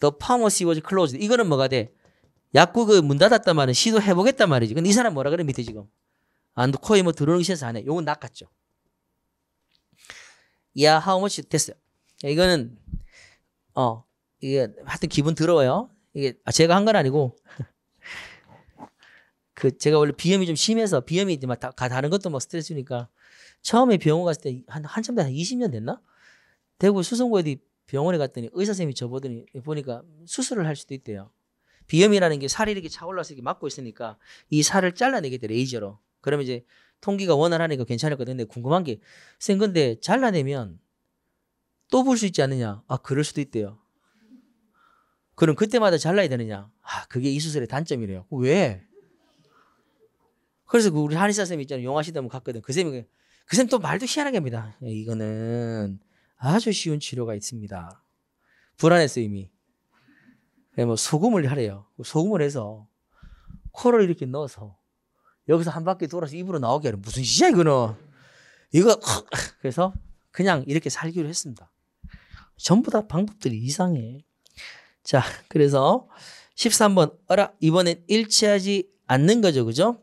the pharmacy was closed. 이거는 뭐가 돼? 약국을 그 문 닫았단 말은 시도해보겠단 말이지. 근데 이 사람 뭐라 그래 밑에 지금. 안 코에 뭐 들어오는 게 싫어서 안 해. 요건 낚았죠. 야, how much? 됐어요. 이거는 어 이게 하여튼 기분 들어요. 이게 아, 제가 한 건 아니고 그 제가 원래 비염이 좀 심해서 비염이 이제 막 다, 다른 것도 막 스트레스니까 처음에 병원 갔을 때 한 한참 돼한 20년 됐나? 대구 수성구에 병원에 갔더니 의사 선생님이 저보더니 보니까 수술을 할 수도 있대요. 비염이라는 게 살이 이렇게 차올라서 이렇게 막고 있으니까 이 살을 잘라내게 돼 레이저로. 그러면 이제 통기가 원활하니까 괜찮을 것같은데 궁금한 게센 건데 잘라내면 또 볼 수 있지 않느냐? 아 그럴 수도 있대요. 그럼 그때마다 잘라야 되느냐? 아, 그게 이수술의 단점이래요. 왜? 그래서 그 우리 한의사 선생쌤 있잖아요. 용화시대문 갔거든. 그, 그 선생님, 그쌤 또 말도 희한하게 합니다. 예, 이거는 아주 쉬운 치료가 있습니다. 불안했어, 이미. 예, 뭐 소금을 하래요. 소금을 해서 코를 이렇게 넣어서 여기서 한 바퀴 돌아서 입으로 나오게 하래. 무슨 짓이야, 이거는. 이거, 그래서 그냥 이렇게 살기로 했습니다. 전부 다 방법들이 이상해. 자, 그래서 13번 어라 이번엔 일치하지 않는 거죠. 그죠?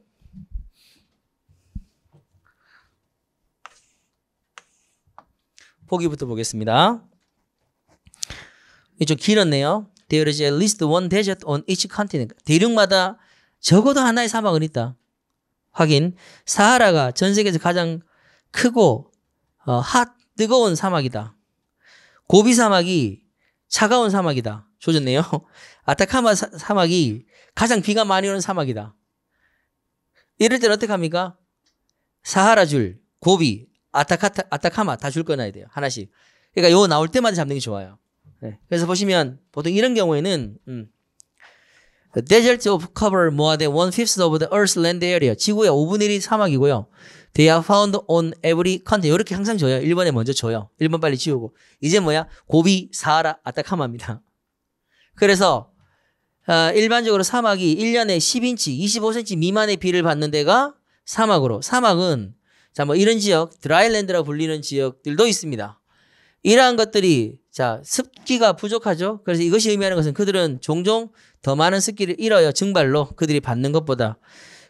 보기부터 보겠습니다. 이 좀 길었네요. There is at least one desert on each continent. 대륙마다 적어도 하나의 사막은 있다. 확인. 사하라가 전 세계에서 가장 크고 어, 핫 뜨거운 사막이다. 고비 사막이 차가운 사막이다. 조졌네요. 아타카마 사, 사막이 가장 비가 많이 오는 사막이다. 이럴 때는 어떻게 합니까? 사하라 줄, 고비, 아타카 아타카마 다줄 꺼놔야 돼요. 하나씩. 그러니까 요 나올 때마다 잡는 게 좋아요. 네. 그래서 보시면 보통 이런 경우에는 음, The desert of cover more than one fifth of the earth's land area. 지구의 5분의 1이 사막이고요. They are found on every continent. 이렇게 항상 줘요. 1번에 먼저 줘요. 1번 빨리 지우고. 이제 뭐야? 고비, 사하라, 아타카마입니다. 그래서 어, 일반적으로 사막이 1년에 10인치, 25cm 미만의 비를 받는 데가 사막으로. 사막은 자, 뭐 이런 지역, 드라이랜드라 불리는 지역들도 있습니다. 이러한 것들이 자, 습기가 부족하죠. 그래서 이것이 의미하는 것은 그들은 종종 더 많은 습기를 잃어요. 증발로 그들이 받는 것보다.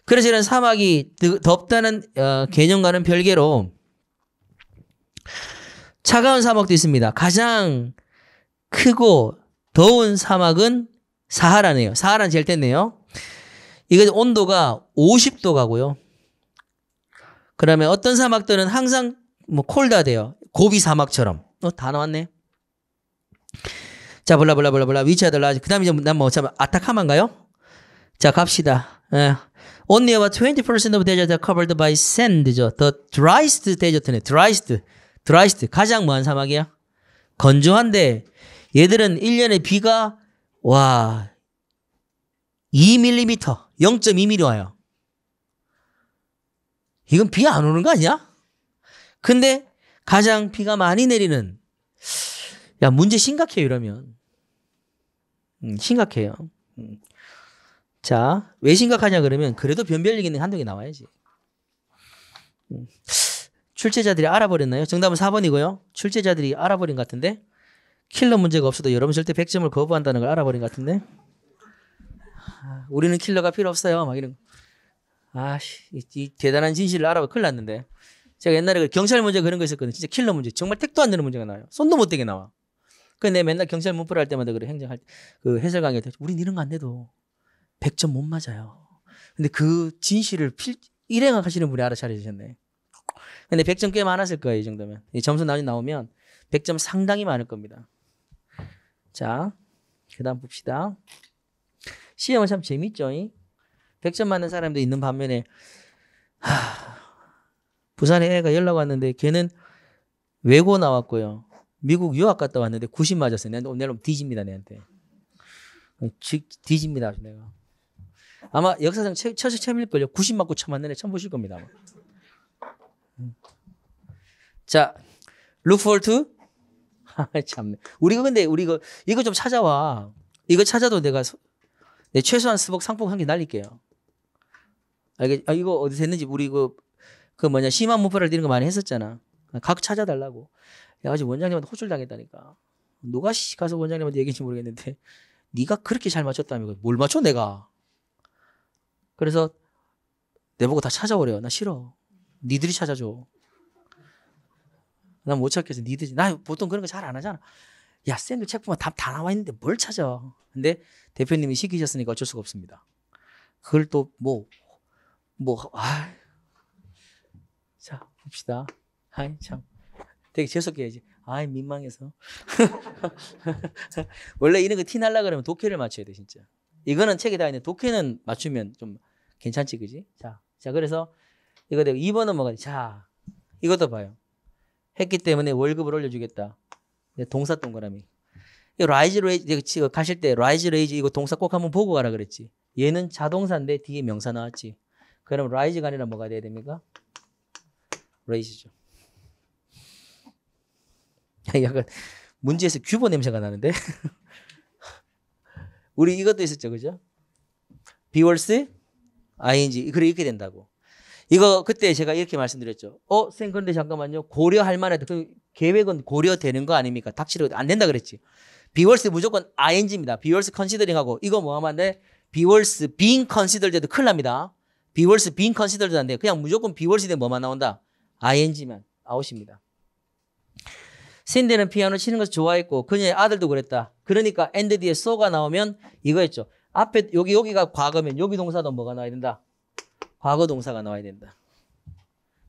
그래서 이런 사막이 덥다는 어, 개념과는 별개로 차가운 사막도 있습니다. 가장 크고 더운 사막은 사하라네요. 사하라는 제일 텐데요. 이게 온도가 50도 가고요. 그다음 어떤 사막들은 항상 뭐 콜다돼요. 고비 사막처럼. 어, 다 나왔네. 자, 블라블라블라블라. 위치하달라. 그 다음에 뭐, 난뭐 아타카만가요? 자, 갑시다. 예. Only about 20% of deserts are covered by sand죠. The driest desert는 driest, driest 가장 먼 사막이야. 건조한데 얘들은 1년에 비가 와 2mm, 0.2mm 와요. 이건 비 안 오는 거 아니야? 근데 가장 비가 많이 내리는 야 문제 심각해요 이러면 음, 심각해요. 음. 자, 왜 심각하냐 그러면 그래도 변별력 있는 한동이 나와야지. 음. 출제자들이 알아버렸나요? 정답은 4번이고요. 출제자들이 알아버린 것 같은데 킬러 문제가 없어도 여러분 절대 100점을 거부한다는 걸 알아버린 것 같은데 아, 우리는 킬러가 필요 없어요. 막 이런 아씨 이, 이 대단한 진실을 알아봐 큰일 났는데 제가 옛날에 그 경찰 문제 그런 거 있었거든요. 진짜 킬러 문제 정말 택도 안 되는 문제가 나와요. 손도 못 대게 나와. 근데 맨날 경찰 문부를 할 때마다 그래 행정할 때. 그 해설 강의 때 우린 이런 거 안 돼도 100점 못 맞아요. 근데 그 진실을 필, 일행하시는 을 분이 알아차리셨네. 근데 100점 꽤 많았을 거예요, 이 정도면. 이 점수 나중에 나오면 100점 상당히 많을 겁니다. 자, 그 다음 봅시다. 시험은 참 재밌죠? 이? 100점 맞는 사람도 있는 반면에, 하, 부산에 애가 연락 왔는데 걔는 외고 나왔고요. 미국 유학 갔다 왔는데 90 맞았어요. 내가 오늘 뒤집니다, 내한테. 뒤집니다, 내가. 아마 역사상 최, 최, 처음일걸요. 90 맞고 처음 만는애 처음 보실 겁니다. 음. 자, 루폴트. 프 참네. 우리가 근데 우리 이거 이거 좀 찾아와. 이거 찾아도 내가 소, 내 최소한 수복 상품 한 개 날릴게요. 알겠? 아, 아 이거 어디서 했는지 우리 이거 그, 그 뭐냐 심한 무표를 뛰는 거 많이 했었잖아. 각 찾아달라고. 내가 지금 원장님한테 호출 당했다니까. 누가 가서 원장님한테 얘기인지 모르겠는데 네가 그렇게 잘 맞췄다며. 뭘 맞춰 내가. 그래서 내보고 다 찾아오래요. 나 싫어. 니들이 찾아줘. 난 못 찾겠어. 니들나 보통 그런 거 잘 안 하잖아. 야, 쌤들 책 보면 답다 나와 있는데 뭘 찾아. 근데 대표님이 시키셨으니까 어쩔 수가 없습니다. 그걸 또 뭐, 뭐, 아 자, 봅시다. 아이, 참. 되게 재수없게 해야지. 아이, 민망해서. 원래 이런 거 티 날라 그러면 도끼를 맞춰야 돼, 진짜. 이거는 책에 다있는 독해는 맞추면 좀 괜찮지, 그지? 자, 자 그래서 이거 되고 2번은 뭐가 자, 이것도 봐요. 했기 때문에 월급을 올려주겠다. 동사 동그라미. 이 라이즈 레이즈 가실 때 라이즈 레이즈 이거 동사 꼭 한번 보고 가라 그랬지. 얘는 자동사인데 뒤에 명사 나왔지. 그럼 라이즈가 아니라 뭐가 돼야 됩니까? 레이즈죠. 약간 문제에서 규보 냄새가 나는데. 우리 이것도 있었죠. 그죠? 비월스 ing 그래 이렇게 된다고. 이거 그때 제가 이렇게 말씀드렸죠. 어, 쌤 그런데 잠깐만요. 고려할 만해도그 계획은 고려되는 거 아닙니까? 닥치려 안 된다 그랬지. 비월스 무조건 ing입니다. 비월스 컨시더링하고 이거 뭐 하면 안 돼? 비월스 being considered도 큰일 납니다. 비월스 being considered 안 돼. 그냥 무조건 비월스 되 뭐만 나온다? ing만 아웃입니다. 신디는 피아노 치는 것을 좋아했고 그녀의 아들도 그랬다. 그러니까 and 뒤에 so가 나오면 이거였죠. 앞에 여기 여기가 과거면 여기 동사도 뭐가 나와야 된다. 과거 동사가 나와야 된다.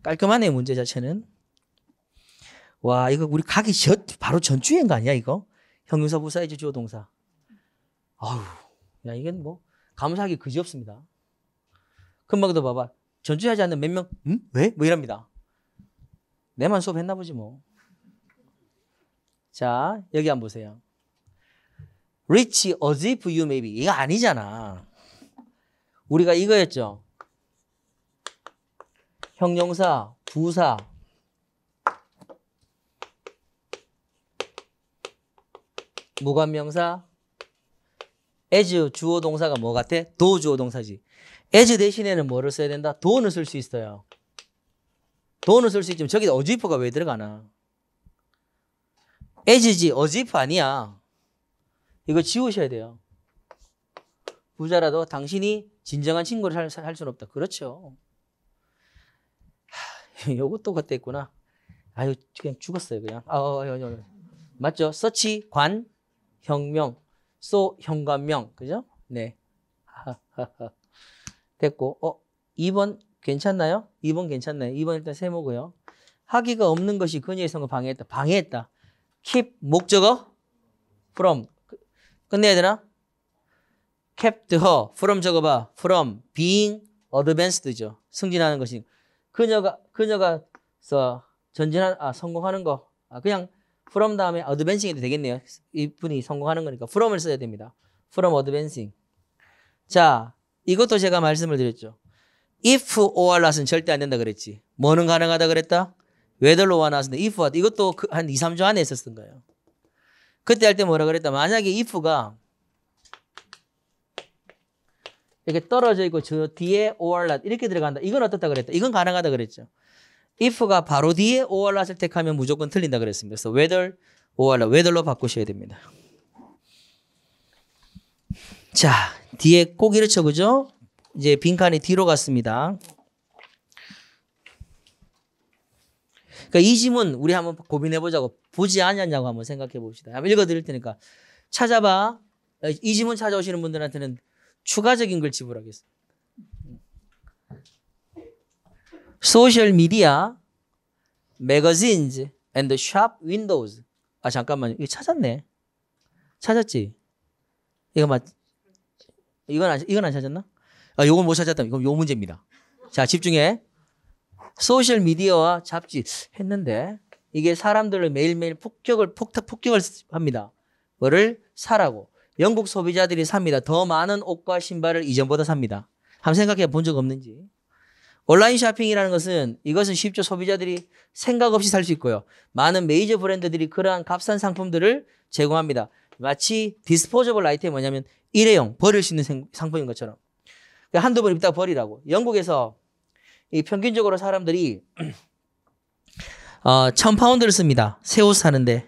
깔끔하네 문제 자체는. 와 이거 우리 가기 전 바로 전주인 거 아니야 이거? 형용사 부사의 주어 동사. 아우 야 이건 뭐 감사하기 그지 없습니다. 금방도 봐봐 전주하지 않는 몇 명? 응? 왜? 뭐 이랍니다. 내만 수업했나 보지 뭐. 자 여기 한번 보세요. rich as if you may be. 이거 아니잖아. 우리가 이거였죠. 형용사, 부사. 무관명사, as 주어 동사가 뭐 같아? 도 주어 동사지. as 대신에는 뭐를 써야 된다? 돈을 쓸 수 있어요. 돈을 쓸 수 있지만 저기 어지프가 왜 들어가나? as지 어지프 아니야. 이거 지우셔야 돼요. 부자라도 당신이 진정한 친구를 할, 할 수는 없다. 그렇죠. 하, 이것도 그때 했구나. 아유, 그냥 죽었어요, 그냥. 아, 어, 어, 어, 맞죠? 서치, 관, 혁명, 소, 형관명 그죠? 네. 됐고, 어, 2번 괜찮나요? 2번 괜찮나요? 2번 일단 세모고요. 학위가 없는 것이 그녀의 성을 방해했다. 방해했다. keep 목적어 from 끝내야 되나? kept her from 적어봐. from being advanced죠. 승진하는 것이. 그녀가 그녀가 전진한 아 성공하는 거. 아 그냥 from 다음에 advancing이 되겠네요. 이분이 성공하는 거니까 from을 써야 됩니다. from advancing. 자, 이것도 제가 말씀을 드렸죠. if or not은 절대 안 된다 그랬지. 뭐는 가능하다 그랬다? whether or not인데 if와 이것도 그한 2, 3주 안에 있었던 거예요. 그때 할 때 뭐라 그랬다? 만약에 if가 이렇게 떨어져 있고 저 뒤에 or not 이렇게 들어간다. 이건 어떻다 그랬다. 이건 가능하다 그랬죠. if가 바로 뒤에 or not을 택하면 무조건 틀린다 그랬습니다. 그래서 whether or not, whether로 바꾸셔야 됩니다. 자, 뒤에 꼭 이렇죠. 그죠? 이제 빈칸이 뒤로 갔습니다. 그러니까 이 질문 우리 한번 고민해 보자고 보지 않았냐고 한번 생각해 봅시다. 한번 읽어 드릴 테니까 찾아봐. 이 질문 찾아오시는 분들한테는 추가적인 걸 지불하겠습니다. 소셜 미디어 매거진즈 앤드 샵 윈도우즈. 아 잠깐만. 이거 찾았네. 찾았지? 이거 맞 이건 안, 이건 안 찾았나? 아, 요건 못 찾았다. 이건 요 문제입니다. 자, 집중해. 소셜 미디어와 잡지 했는데 이게 사람들을 매일매일 폭격을 폭탄 폭격을 합니다. 뭐를 사라고 영국 소비자들이 삽니다. 더 많은 옷과 신발을 이전보다 삽니다. 한번 생각해 본 적 없는지. 온라인 쇼핑이라는 것은 이것은 쉽죠. 소비자들이 생각 없이 살 수 있고요. 많은 메이저 브랜드들이 그러한 값싼 상품들을 제공합니다. 마치 디스포저블 아이템이 뭐냐면 일회용 버릴 수 있는 상품인 것처럼. 그러니까 한두 번 입다 버리라고. 영국에서 이 평균적으로 사람들이 어, 1000파운드를 씁니다. 새 옷 사는데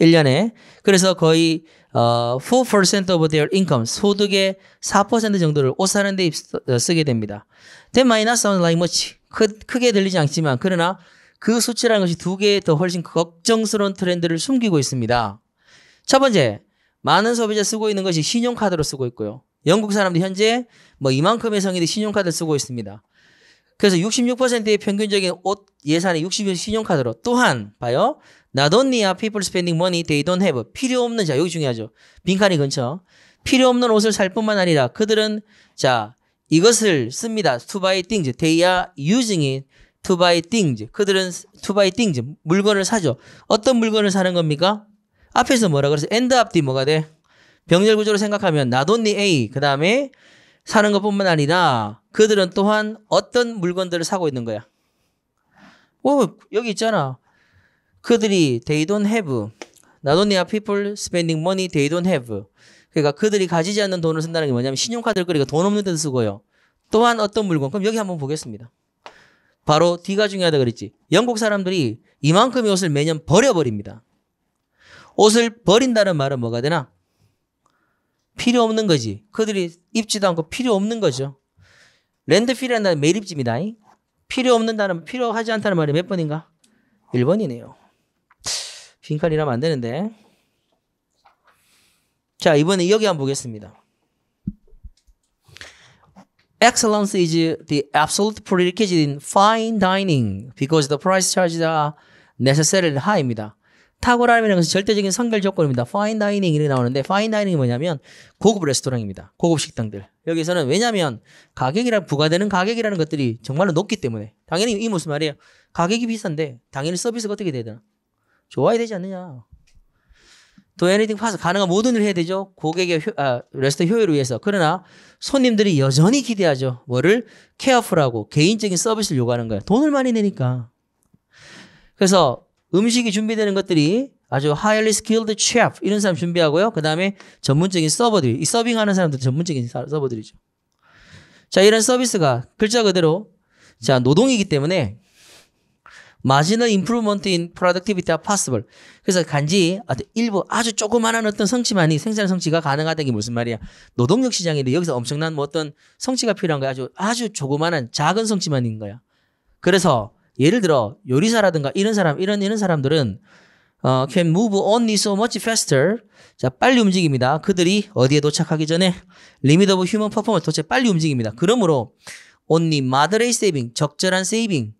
1년에. 그래서 거의 어, 4% of their income, 소득의 4% 정도를 옷 사는 데 어, 쓰게 됩니다. That might not sound like much. 크, 크게 들리지 않지만 그러나 그 수치라는 것이 두 개의 더 훨씬 걱정스러운 트렌드를 숨기고 있습니다. 첫 번째, 많은 소비자 쓰고 있는 것이 신용카드로 쓰고 있고요. 영국 사람도 현재 뭐 이만큼의 성인이 들 신용카드를 쓰고 있습니다. 그래서 66%의 평균적인 옷 예산의 60% 신용카드로 또한 봐요. Not only are people spending money they don't have 필요 없는 자 여기 중요하죠. 빈칸이 근처 필요 없는 옷을 살 뿐만 아니라 그들은 자 이것을 씁니다. To buy things they are using it to buy things 그들은 to buy things 물건을 사죠. 어떤 물건을 사는 겁니까? 앞에서 뭐라 그래서 end up 뒤 뭐가 돼? 병렬 구조로 생각하면 not only A 그 다음에 사는 것뿐만 아니라 그들은 또한 어떤 물건들을 사고 있는 거야? 오, 여기 있잖아. 그들이 they don't have. Not only are people spending money they don't have. 그러니까 그들이 가지지 않는 돈을 쓴다는 게 뭐냐면 신용카드를 끄니돈 없는 데도 쓰고요. 또한 어떤 물건. 그럼 여기 한번 보겠습니다. 바로 뒤가 중요하다 그랬지. 영국 사람들이 이만큼의 옷을 매년 버려버립니다. 옷을 버린다는 말은 뭐가 되나? 필요 없는 거지. 그들이 입지도 않고 필요 없는 거죠. 랜드필이라는 단어 매립집이다. 필요 없는 단어, 필요하지 않다는 말이 몇 번인가? 1번이네요. 빈칸이라면 안 되는데. 자, 이번에 여기 한번 보겠습니다. Excellence is the absolute prerequisite in fine dining because the price charged are necessarily high입니다. 탁월함이라는 것은 절대적인 선결 조건입니다. 파인 다이닝 이렇게 나오는데 파인 다이닝이 뭐냐면 고급 레스토랑입니다. 고급 식당들. 여기서는 왜냐면 가격이랑 부과되는 가격이라는 것들이 정말로 높기 때문에 당연히 이 무슨 말이에요? 가격이 비싼데 당연히 서비스가 어떻게 되나? 좋아야 되지 않느냐? 도에니딩 파서 가능한 모든 일을 해야 되죠. 고객의 효, 아, 레스토 랑 효율을 위해서. 그러나 손님들이 여전히 기대하죠. 뭐를 케어풀하고 개인적인 서비스를 요구하는 거예요. 돈을 많이 내니까. 그래서 음식이 준비되는 것들이 아주 highly skilled chef 이런 사람 준비하고요. 그 다음에 전문적인 서버들이 이 서빙하는 사람들 전문적인 서버들이죠. 자 이런 서비스가 글자 그대로 자 노동이기 때문에 마지널 인프루먼트 인프로덕티비티 파스블 그래서 간지 일부 아주 조그만한 어떤 성취만이 생산 성취가 가능하다는 게 무슨 말이야 노동력 시장인데 여기서 엄청난 뭐 어떤 성취가 필요한 거야 아주 아주 조그만한 작은 성취만인 거야 그래서 예를 들어 요리사라든가 이런 사람 이런 이런 사람들은 어, can move only so much faster. 자, 빨리 움직입니다. 그들이 어디에 도착하기 전에 limit of human performance 도체 빨리 움직입니다. 그러므로 only moderate saving, 적절한 세이빙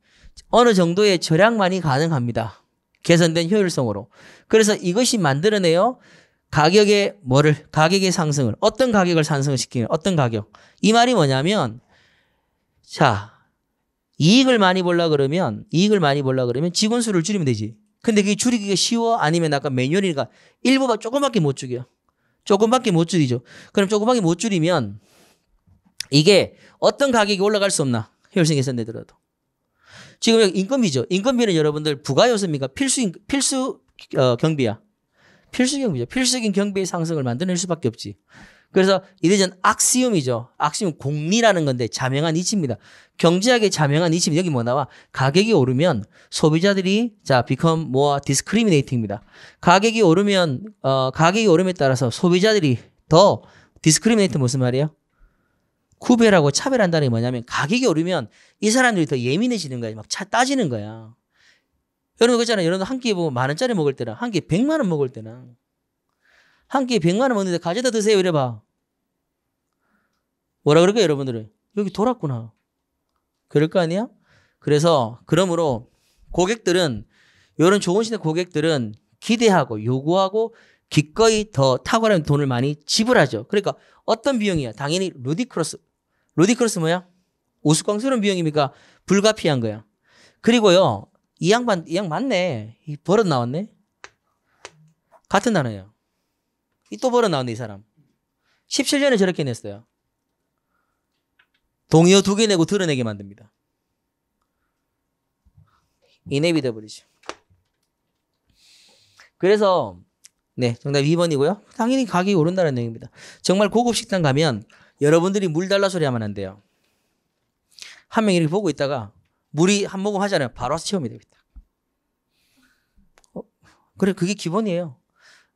어느 정도의 절약만이 가능합니다. 개선된 효율성으로. 그래서 이것이 만들어내요. 가격의 뭐를 가격의 상승을 어떤 가격을 상승시키는 어떤 가격 이 말이 뭐냐면 자 이익을 많이 벌라 그러면 이익을 많이 벌라 그러면 직원 수를 줄이면 되지. 근데 그게 줄이기가 쉬워? 아니면 아까 매뉴얼이니까 일부가 조금밖에 못 줄여. 조금밖에 못 줄이죠. 그럼 조금밖에 못 줄이면 이게 어떤 가격이 올라갈 수 없나? 혈생에서 내더라도. 지금 인건비죠. 인건비는 여러분들 부가 요소입니까? 필수 인, 필수 어, 경비야. 필수 경비죠. 필수적인 경비의 상승을 만들어낼 수밖에 없지. 그래서 이래전 악시움이죠. 악시움 공리라는 건데 자명한 이치입니다. 경제학의 자명한 이치는 여기 뭐 나와? 가격이 오르면 소비자들이 자 become more discriminating입니다. 가격이 오르면 어 가격이 오름에 따라서 소비자들이 더 discriminate 무슨 말이에요? 구별하고 차별한다는 게 뭐냐면 가격이 오르면 이 사람들이 더 예민해지는 거야. 막 차 따지는 거야. 여러분 그잖아요. 여러분 한 끼에 보면 만 원짜리 먹을 때랑 한 끼에 백만 원 먹을 때랑 한 끼에 100만 원 먹는데 가져다 드세요 이래 봐. 뭐라 그럴까 요 여러분들은? 여기 돌았구나. 그럴 거 아니야? 그래서 그러므로 고객들은 이런 좋은 시대 고객들은 기대하고 요구하고 기꺼이 더 탁월한 돈을 많이 지불하죠. 그러니까 어떤 비용이야? 당연히 루디크로스. 루디크로스 뭐야? 우스꽝스러운 비용입니까? 불가피한 거야. 그리고요, 이 양반, 이양 맞네. 이 버릇 나왔네. 같은 단어예요. 이또 벌어 나온이 사람. 17년에 저렇게 냈어요. 동의어 두 개 내고 드러내게 만듭니다. 이네비돼버리죠 그래서 네 정답 2번이고요. 당연히 가격이 오른다는 내용입니다. 정말 고급 식당 가면 여러분들이 물 달라 소리 하면 안 돼요. 한 명이 이렇게 보고 있다가 물이 한 모금 하잖아요. 바로 와서 체험이 됩니다. 어, 그래 그게 기본이에요.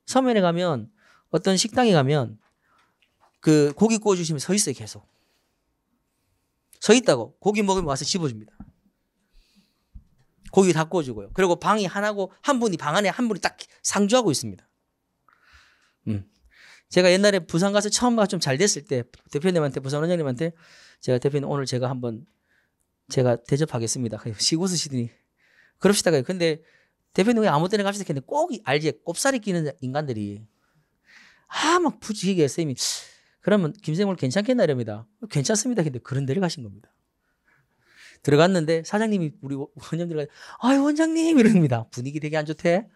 서면에 가면 어떤 식당에 가면 그 고기 구워주시면 서 있어요, 계속. 서 있다고. 고기 먹으면 와서 집어줍니다 고기 다 구워주고요. 그리고 방이 하나고 한 분이 방 안에 한 분이 딱 상주하고 있습니다. 음. 제가 옛날에 부산 가서 처음가 좀잘 됐을 때 대표님한테 부산 원장님한테 제가 대표님 오늘 제가 한번 제가 대접하겠습니다. 시고스시더니 그럽시다. 가요 근데 대표님 왜 아무 때나 갑시다 했는데 꼭 알지 꼽사리 끼는 인간들이 아, 막 부지게 쌤이 그러면 김생물 괜찮겠나 이럽니다. 괜찮습니다. 근데 그런 데를 가신 겁니다. 들어갔는데 사장님이 우리 원장 님들어 아유 원장님 이럽니다. 분위기 되게 안 좋대.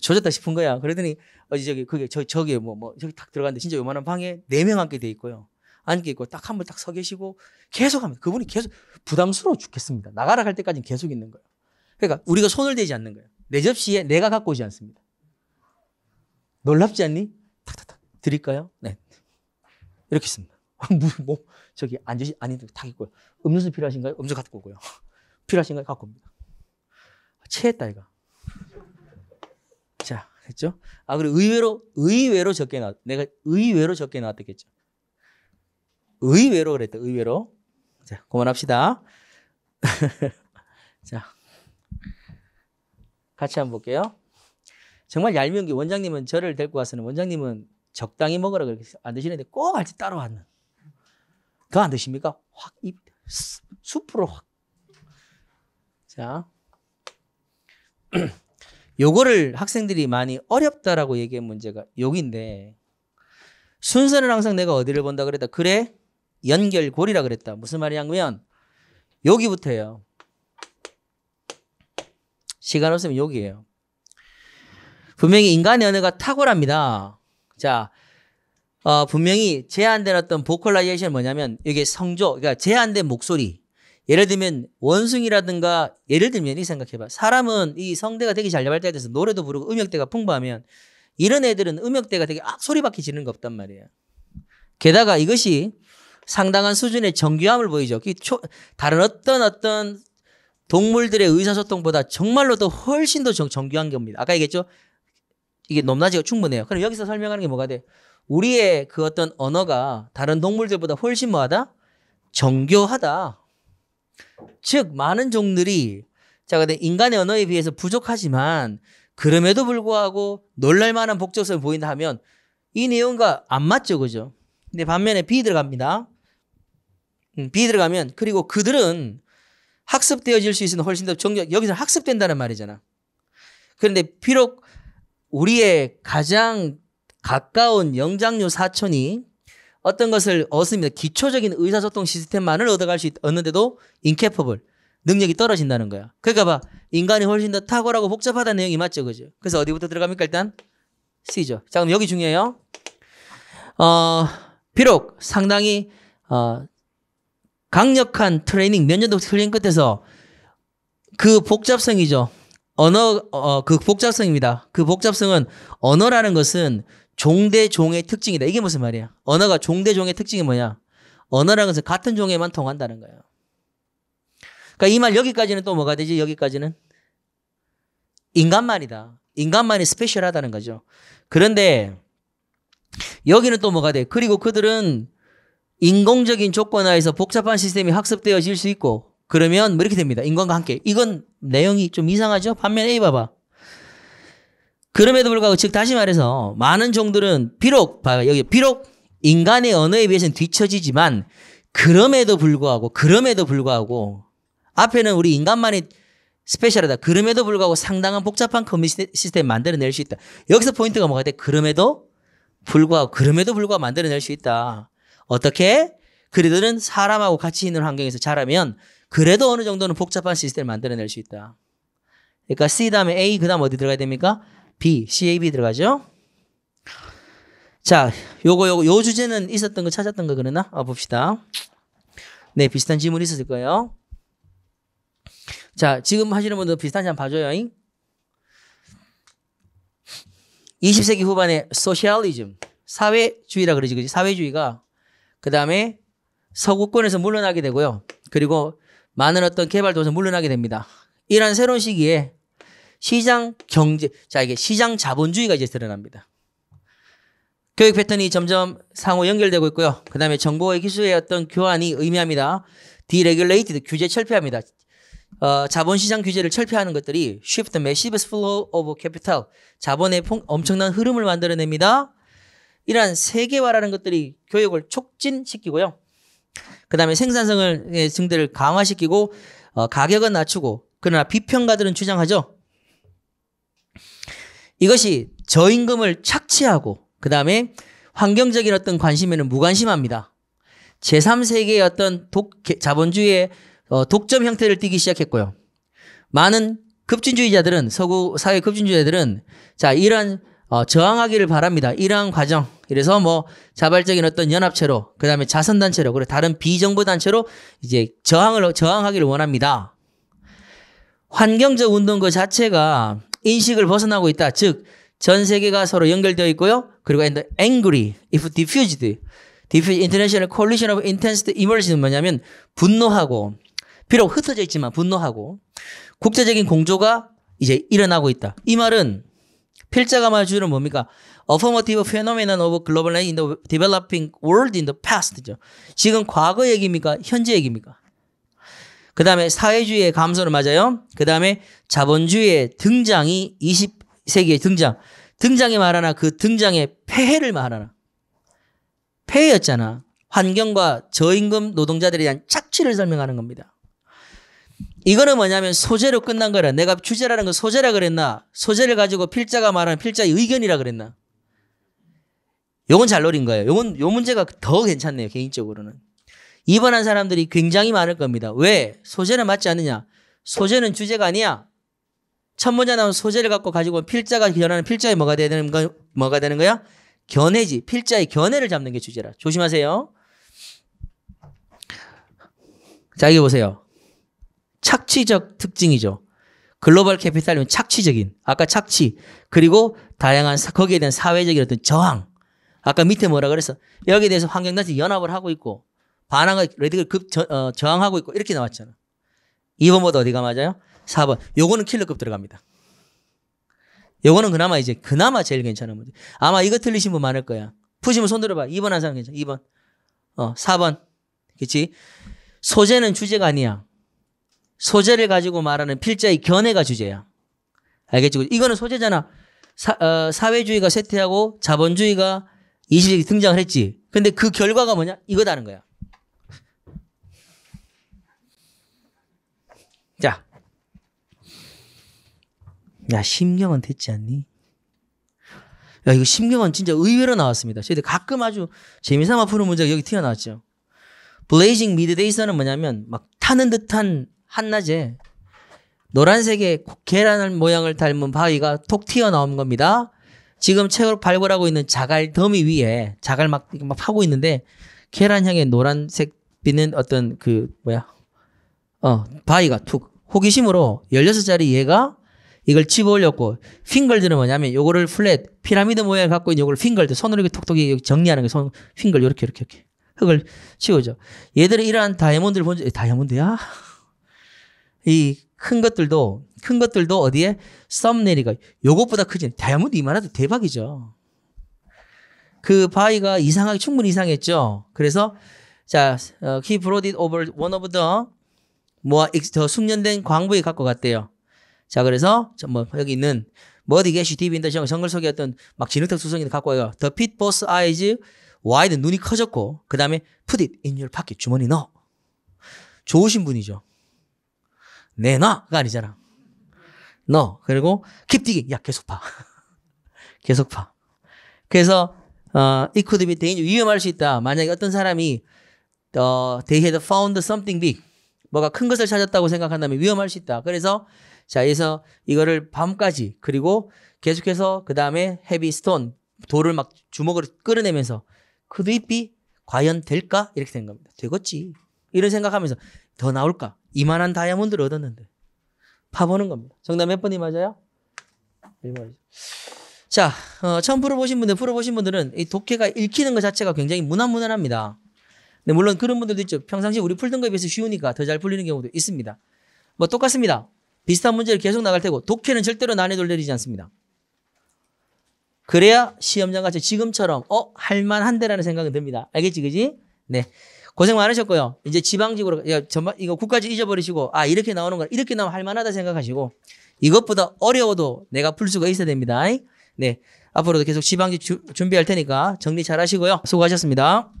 조졌다 싶은 거야. 그러더니 어디 저기 그게 저 저기 뭐뭐 뭐 저기 딱 들어갔는데 진짜 요만한 방에 네 명 앉게 돼 있고요. 앉게 있고 딱 한 분 딱 서 계시고 계속 하면 그분이 계속 부담스러워 죽겠습니다. 나가라 할때까지 계속 있는 거예요. 그러니까 우리가 손을 대지 않는 거예요. 내 접시에 내가 갖고 오지 않습니다. 놀랍지 않니? 탁탁탁 드릴까요? 네. 이렇게 있습니다. 뭐, 뭐, 저기 앉으시 아니도 있고요. 음료수 필요하신가요? 음료수 갖고 오고요. 필요하신가요? 갖고 옵니다. 체했다 이거. 자, 했죠? 아 그리고 의외로 의외로 적게 나 내가 의외로 적게 나왔겠죠. 의외로 그랬다. 의외로. 자, 그만합시다. 자, 같이 한번 볼게요. 정말 얄미운 게 원장님은 저를 데리고 와서는 원장님은 적당히 먹으라 그렇게 안 드시는데 꼭 같이 따로왔는 그거 안 드십니까? 확 입, 숲으로 확. 자. 요거를 학생들이 많이 어렵다라고 얘기한 문제가 여기인데 순서는 항상 내가 어디를 본다 그랬다. 그래? 연결고리라 그랬다. 무슨 말이냐면 여기부터예요. 시간 없으면 여기예요. 분명히 인간의 언어가 탁월합니다. 자, 어, 분명히 제한된 어떤 보컬라이제이 뭐냐면 이게 성조, 그러니까 제한된 목소리. 예를 들면 원숭이라든가 예를 들면 이 생각해봐. 사람은 이 성대가 되게 잘 개발돼야 돼서 노래도 부르고 음역대가 풍부하면 이런 애들은 음역대가 되게 악소리밖에 지는 거 없단 말이에요. 게다가 이것이 상당한 수준의 정교함을 보이죠. 다른 어떤 어떤 동물들의 의사소통보다 정말로 더 훨씬 더 정, 정교한 겁니다. 아까 얘기했죠. 이게 높낮이가 충분해요. 그럼 여기서 설명하는 게 뭐가 돼? 우리의 그 어떤 언어가 다른 동물들보다 훨씬 뭐하다? 정교하다. 즉 많은 종들이 자 근데 인간의 언어에 비해서 부족하지만 그럼에도 불구하고 놀랄만한 복잡성을 보인다 하면 이 내용과 안 맞죠 그죠? 근데 반면에 B 들어갑니다. B 음, 들어가면 그리고 그들은 학습되어질 수 있는 훨씬 더 정교 여기서 학습된다는 말이잖아. 그런데 비록 우리의 가장 가까운 영장류 사촌이 어떤 것을 얻습니다. 기초적인 의사소통 시스템만을 얻어갈 수 있는데도 인캐퍼블 능력이 떨어진다는 거야. 그러니까 봐 인간이 훨씬 더 탁월하고 복잡하다는 내용이 맞죠, 그죠? 그래서 어디부터 들어갑니까 일단 C죠. 자 그럼 여기 중요해요. 어 비록 상당히 어 강력한 트레이닝 몇 년도 트레이닝 끝에서 그 복잡성이죠. 언어 어, 그 복잡성입니다. 그 복잡성은 언어라는 것은 종대 종의 특징이다. 이게 무슨 말이야? 언어가 종대 종의 특징이 뭐냐? 언어라는 것은 같은 종에만 통한다는 거예요. 그러니까 이 말 여기까지는 또 뭐가 되지? 여기까지는 인간만이다. 인간만이 스페셜하다는 거죠. 그런데 여기는 또 뭐가 돼? 그리고 그들은 인공적인 조건 하에서 복잡한 시스템이 학습되어질 수 있고 그러면 뭐 이렇게 됩니다. 인간과 함께. 이건 내용이 좀 이상하죠? 반면에 A 봐봐. 그럼에도 불구하고 즉 다시 말해서 많은 종들은 비록 봐요. 여기 비록 인간의 언어에 비해서는 뒤처지지만 그럼에도 불구하고 그럼에도 불구하고 앞에는 우리 인간만이 스페셜하다. 그럼에도 불구하고 상당한 복잡한 커뮤니티 시스템 만들어낼 수 있다. 여기서 포인트가 뭐가 돼? 그럼에도 불구하고 그럼에도 불구하고 만들어낼 수 있다. 어떻게? 그들은 사람하고 같이 있는 환경에서 자라면 그래도 어느 정도는 복잡한 시스템을 만들어낼 수 있다. 그러니까 C 다음에 A 그 다음 어디 들어가야 됩니까? B, CAB 들어가죠. 자, 요거 요거 요 주제는 있었던 거 찾았던 거 그러나 아, 봅시다. 네, 비슷한 질문 있었을 거예요. 자, 지금 하시는 분들 비슷한 장 봐줘요. 20세기 후반에 소셜리즘, 사회주의라 그러지, 그지? 사회주의가 그 다음에 서구권에서 물러나게 되고요. 그리고 많은 어떤 개발 도에서 물러나게 됩니다. 이러 새로운 시기에 시장 경제, 자, 이게 시장 자본주의가 이제 드러납니다. 교육 패턴이 점점 상호 연결되고 있고요. 그 다음에 정보의 기술의 어떤 교환이 의미합니다. 디레귤레이티드, 규제 철폐합니다. 어, 자본시장 규제를 철폐하는 것들이 shift massive flow of capital, 자본의 폭, 엄청난 흐름을 만들어냅니다. 이러한 세계화라는 것들이 교육을 촉진시키고요. 그 다음에 생산성을 예, 증대를 강화시키고 어, 가격은 낮추고 그러나 비평가들은 주장하죠. 이것이 저임금을 착취하고 그 다음에 환경적인 어떤 관심에는 무관심합니다. 제3세계의 어떤 독, 자본주의의 어, 독점 형태를 띠기 시작했고요. 많은 급진주의자들은 서구 사회 급진주의자들은 자 이러한 어, 저항하기를 바랍니다. 이러한 과정. 이래서 뭐 자발적인 어떤 연합체로, 그 다음에 자선단체로, 그리고 다른 비정부단체로 이제 저항을, 저항하기를 원합니다. 환경적 운동 그 자체가 인식을 벗어나고 있다. 즉, 전 세계가 서로 연결되어 있고요. 그리고 and angry if diffused. diffused international coalition of intense emergence는 뭐냐면 분노하고, 비록 흩어져 있지만 분노하고, 국제적인 공조가 이제 일어나고 있다. 이 말은 필자가 말주는 뭡니까? Affirmative phenomenon of globalization in the developing world in the past죠. 지금 과거 얘기입니까? 현재 얘기입니까? 그 다음에 사회주의의 감소는 맞아요. 그 다음에 자본주의의 등장이 20세기의 등장. 등장이 말하나 그 등장의 폐해를 말하나. 폐해였잖아. 환경과 저임금 노동자들에 대한 착취를 설명하는 겁니다. 이거는 뭐냐면 소재로 끝난 거라. 내가 주제라는 건 소재라 그랬나? 소재를 가지고 필자가 말하는 필자의 의견이라 그랬나? 요건 잘 노린 거예요. 요건 요 문제가 더 괜찮네요. 개인적으로는. 입원한 사람들이 굉장히 많을 겁니다. 왜? 소재는 맞지 않느냐? 소재는 주제가 아니야. 첫문째 나온 소재를 갖고 가지고 필자가 변하는 필자의 뭐가 되는 거 뭐가 되는 거야? 견해지. 필자의 견해를 잡는 게 주제라. 조심하세요. 자, 여기 보세요. 착취적 특징이죠. 글로벌 캐피탈리즘 착취적인 아까 착취 그리고 다양한 거기에 대한 사회적인 어떤 저항 아까 밑에 뭐라 그랬어 여기에 대해서 환경단체 연합을 하고 있고 반항을 레드글 급 저, 어, 저항하고 있고 이렇게 나왔잖아 2번보다 어디가 맞아요? 4번 요거는 킬러급 들어갑니다 요거는 그나마 이제 그나마 제일 괜찮은 문제 아마 이거 틀리신 분 많을 거야 푸시면 손 들어봐 2번 한 사람 괜찮아 2번 어 4번 그치 소재는 주제가 아니야 소재를 가지고 말하는 필자의 견해가 주제야. 알겠죠? 이거는 소재잖아. 사, 어, 사회주의가 쇠퇴하고 자본주의가 이실적이 등장을 했지. 근데 그 결과가 뭐냐? 이거다는 거야. 자. 야, 심경은 됐지 않니? 야, 이거 심경은 진짜 의외로 나왔습니다. 저희들 가끔 아주 재미삼아 푸는 문제가 여기 튀어나왔죠. 블레이징 미드데이서는 뭐냐면 막 타는 듯한 한낮에 노란색의 계란알 모양을 닮은 바위가 톡 튀어나온 겁니다. 지금 책을 발굴하고 있는 자갈 더미 위에 자갈 막, 막 파고 있는데 계란향의 노란색 빛은 어떤 그 뭐야 어 바위가 툭 호기심으로 1 6자리 얘가 이걸 집어 올렸고 핑걸들은 뭐냐면 요거를 플랫 피라미드 모양을 갖고 있는 요걸 핑걸들 손으로 이렇게 톡톡 이 정리하는 게손 핑걸 요렇게 요렇게 이렇게 흙을 치우죠. 얘들은 이러한 다이아몬드를 본 적, 다이아몬드야? 이큰 것들도 큰 것들도 어디에 썸네일이가 요것보다 크지 다이아몬드 이만해도 대박이죠. 그 바위가 이상하게 충분히 이상했죠. 그래서 자, 어, he brought it over one of the 뭐, 더 숙련된 광부에 갖고 갔대요. 자, 그래서 뭐 여기 있는 머디 게시 디빈더 정글 속에 어떤 막 진흙탕 수성이 갖고 와요. The pit boss eyes wide 눈이 커졌고 그 다음에 put it in your pocket 주머니 넣어. 좋으신 분이죠. 내놔가 네, 아니잖아. 너 그리고 깊디기야 계속 파 계속 파. 그래서 어, it could be d 위험할 수 있다. 만약에 어떤 사람이 어, they had found something big 뭐가 큰 것을 찾았다고 생각한다면 위험할 수 있다. 그래서 자, 여래서 이거를 밤까지 그리고 계속해서 그 다음에 헤비 스톤 돌을 막 주먹으로 끌어내면서 그 d 이 과연 될까 이렇게 된 겁니다. 되겠지 이런 생각하면서 더 나올까 이만한 다이아몬드를 얻었는데 파보는 겁니다. 정답 몇 번이 맞아요? 1번이죠. 자, 어, 처음 풀어보신 분들, 풀어보신 분들은 이 독해가 읽히는 것 자체가 굉장히 무난무난합니다. 근데 네, 물론 그런 분들도 있죠. 평상시에 우리 풀던 거에 비해서 쉬우니까 더 잘 풀리는 경우도 있습니다. 뭐 똑같습니다. 비슷한 문제를 계속 나갈 테고 독해는 절대로 난이도를 내리지 않습니다. 그래야 시험장같이 지금처럼 어 할만한데라는 생각이 듭니다. 알겠지 그지? 네. 고생 많으셨고요. 이제 지방직으로 예, 전반 이거 국가지 잊어버리시고 아 이렇게 나오는 거 이렇게 나오면 할만하다 생각하시고 이것보다 어려워도 내가 풀 수가 있어야 됩니다. 네 앞으로도 계속 지방직 주, 준비할 테니까 정리 잘 하시고요. 수고하셨습니다.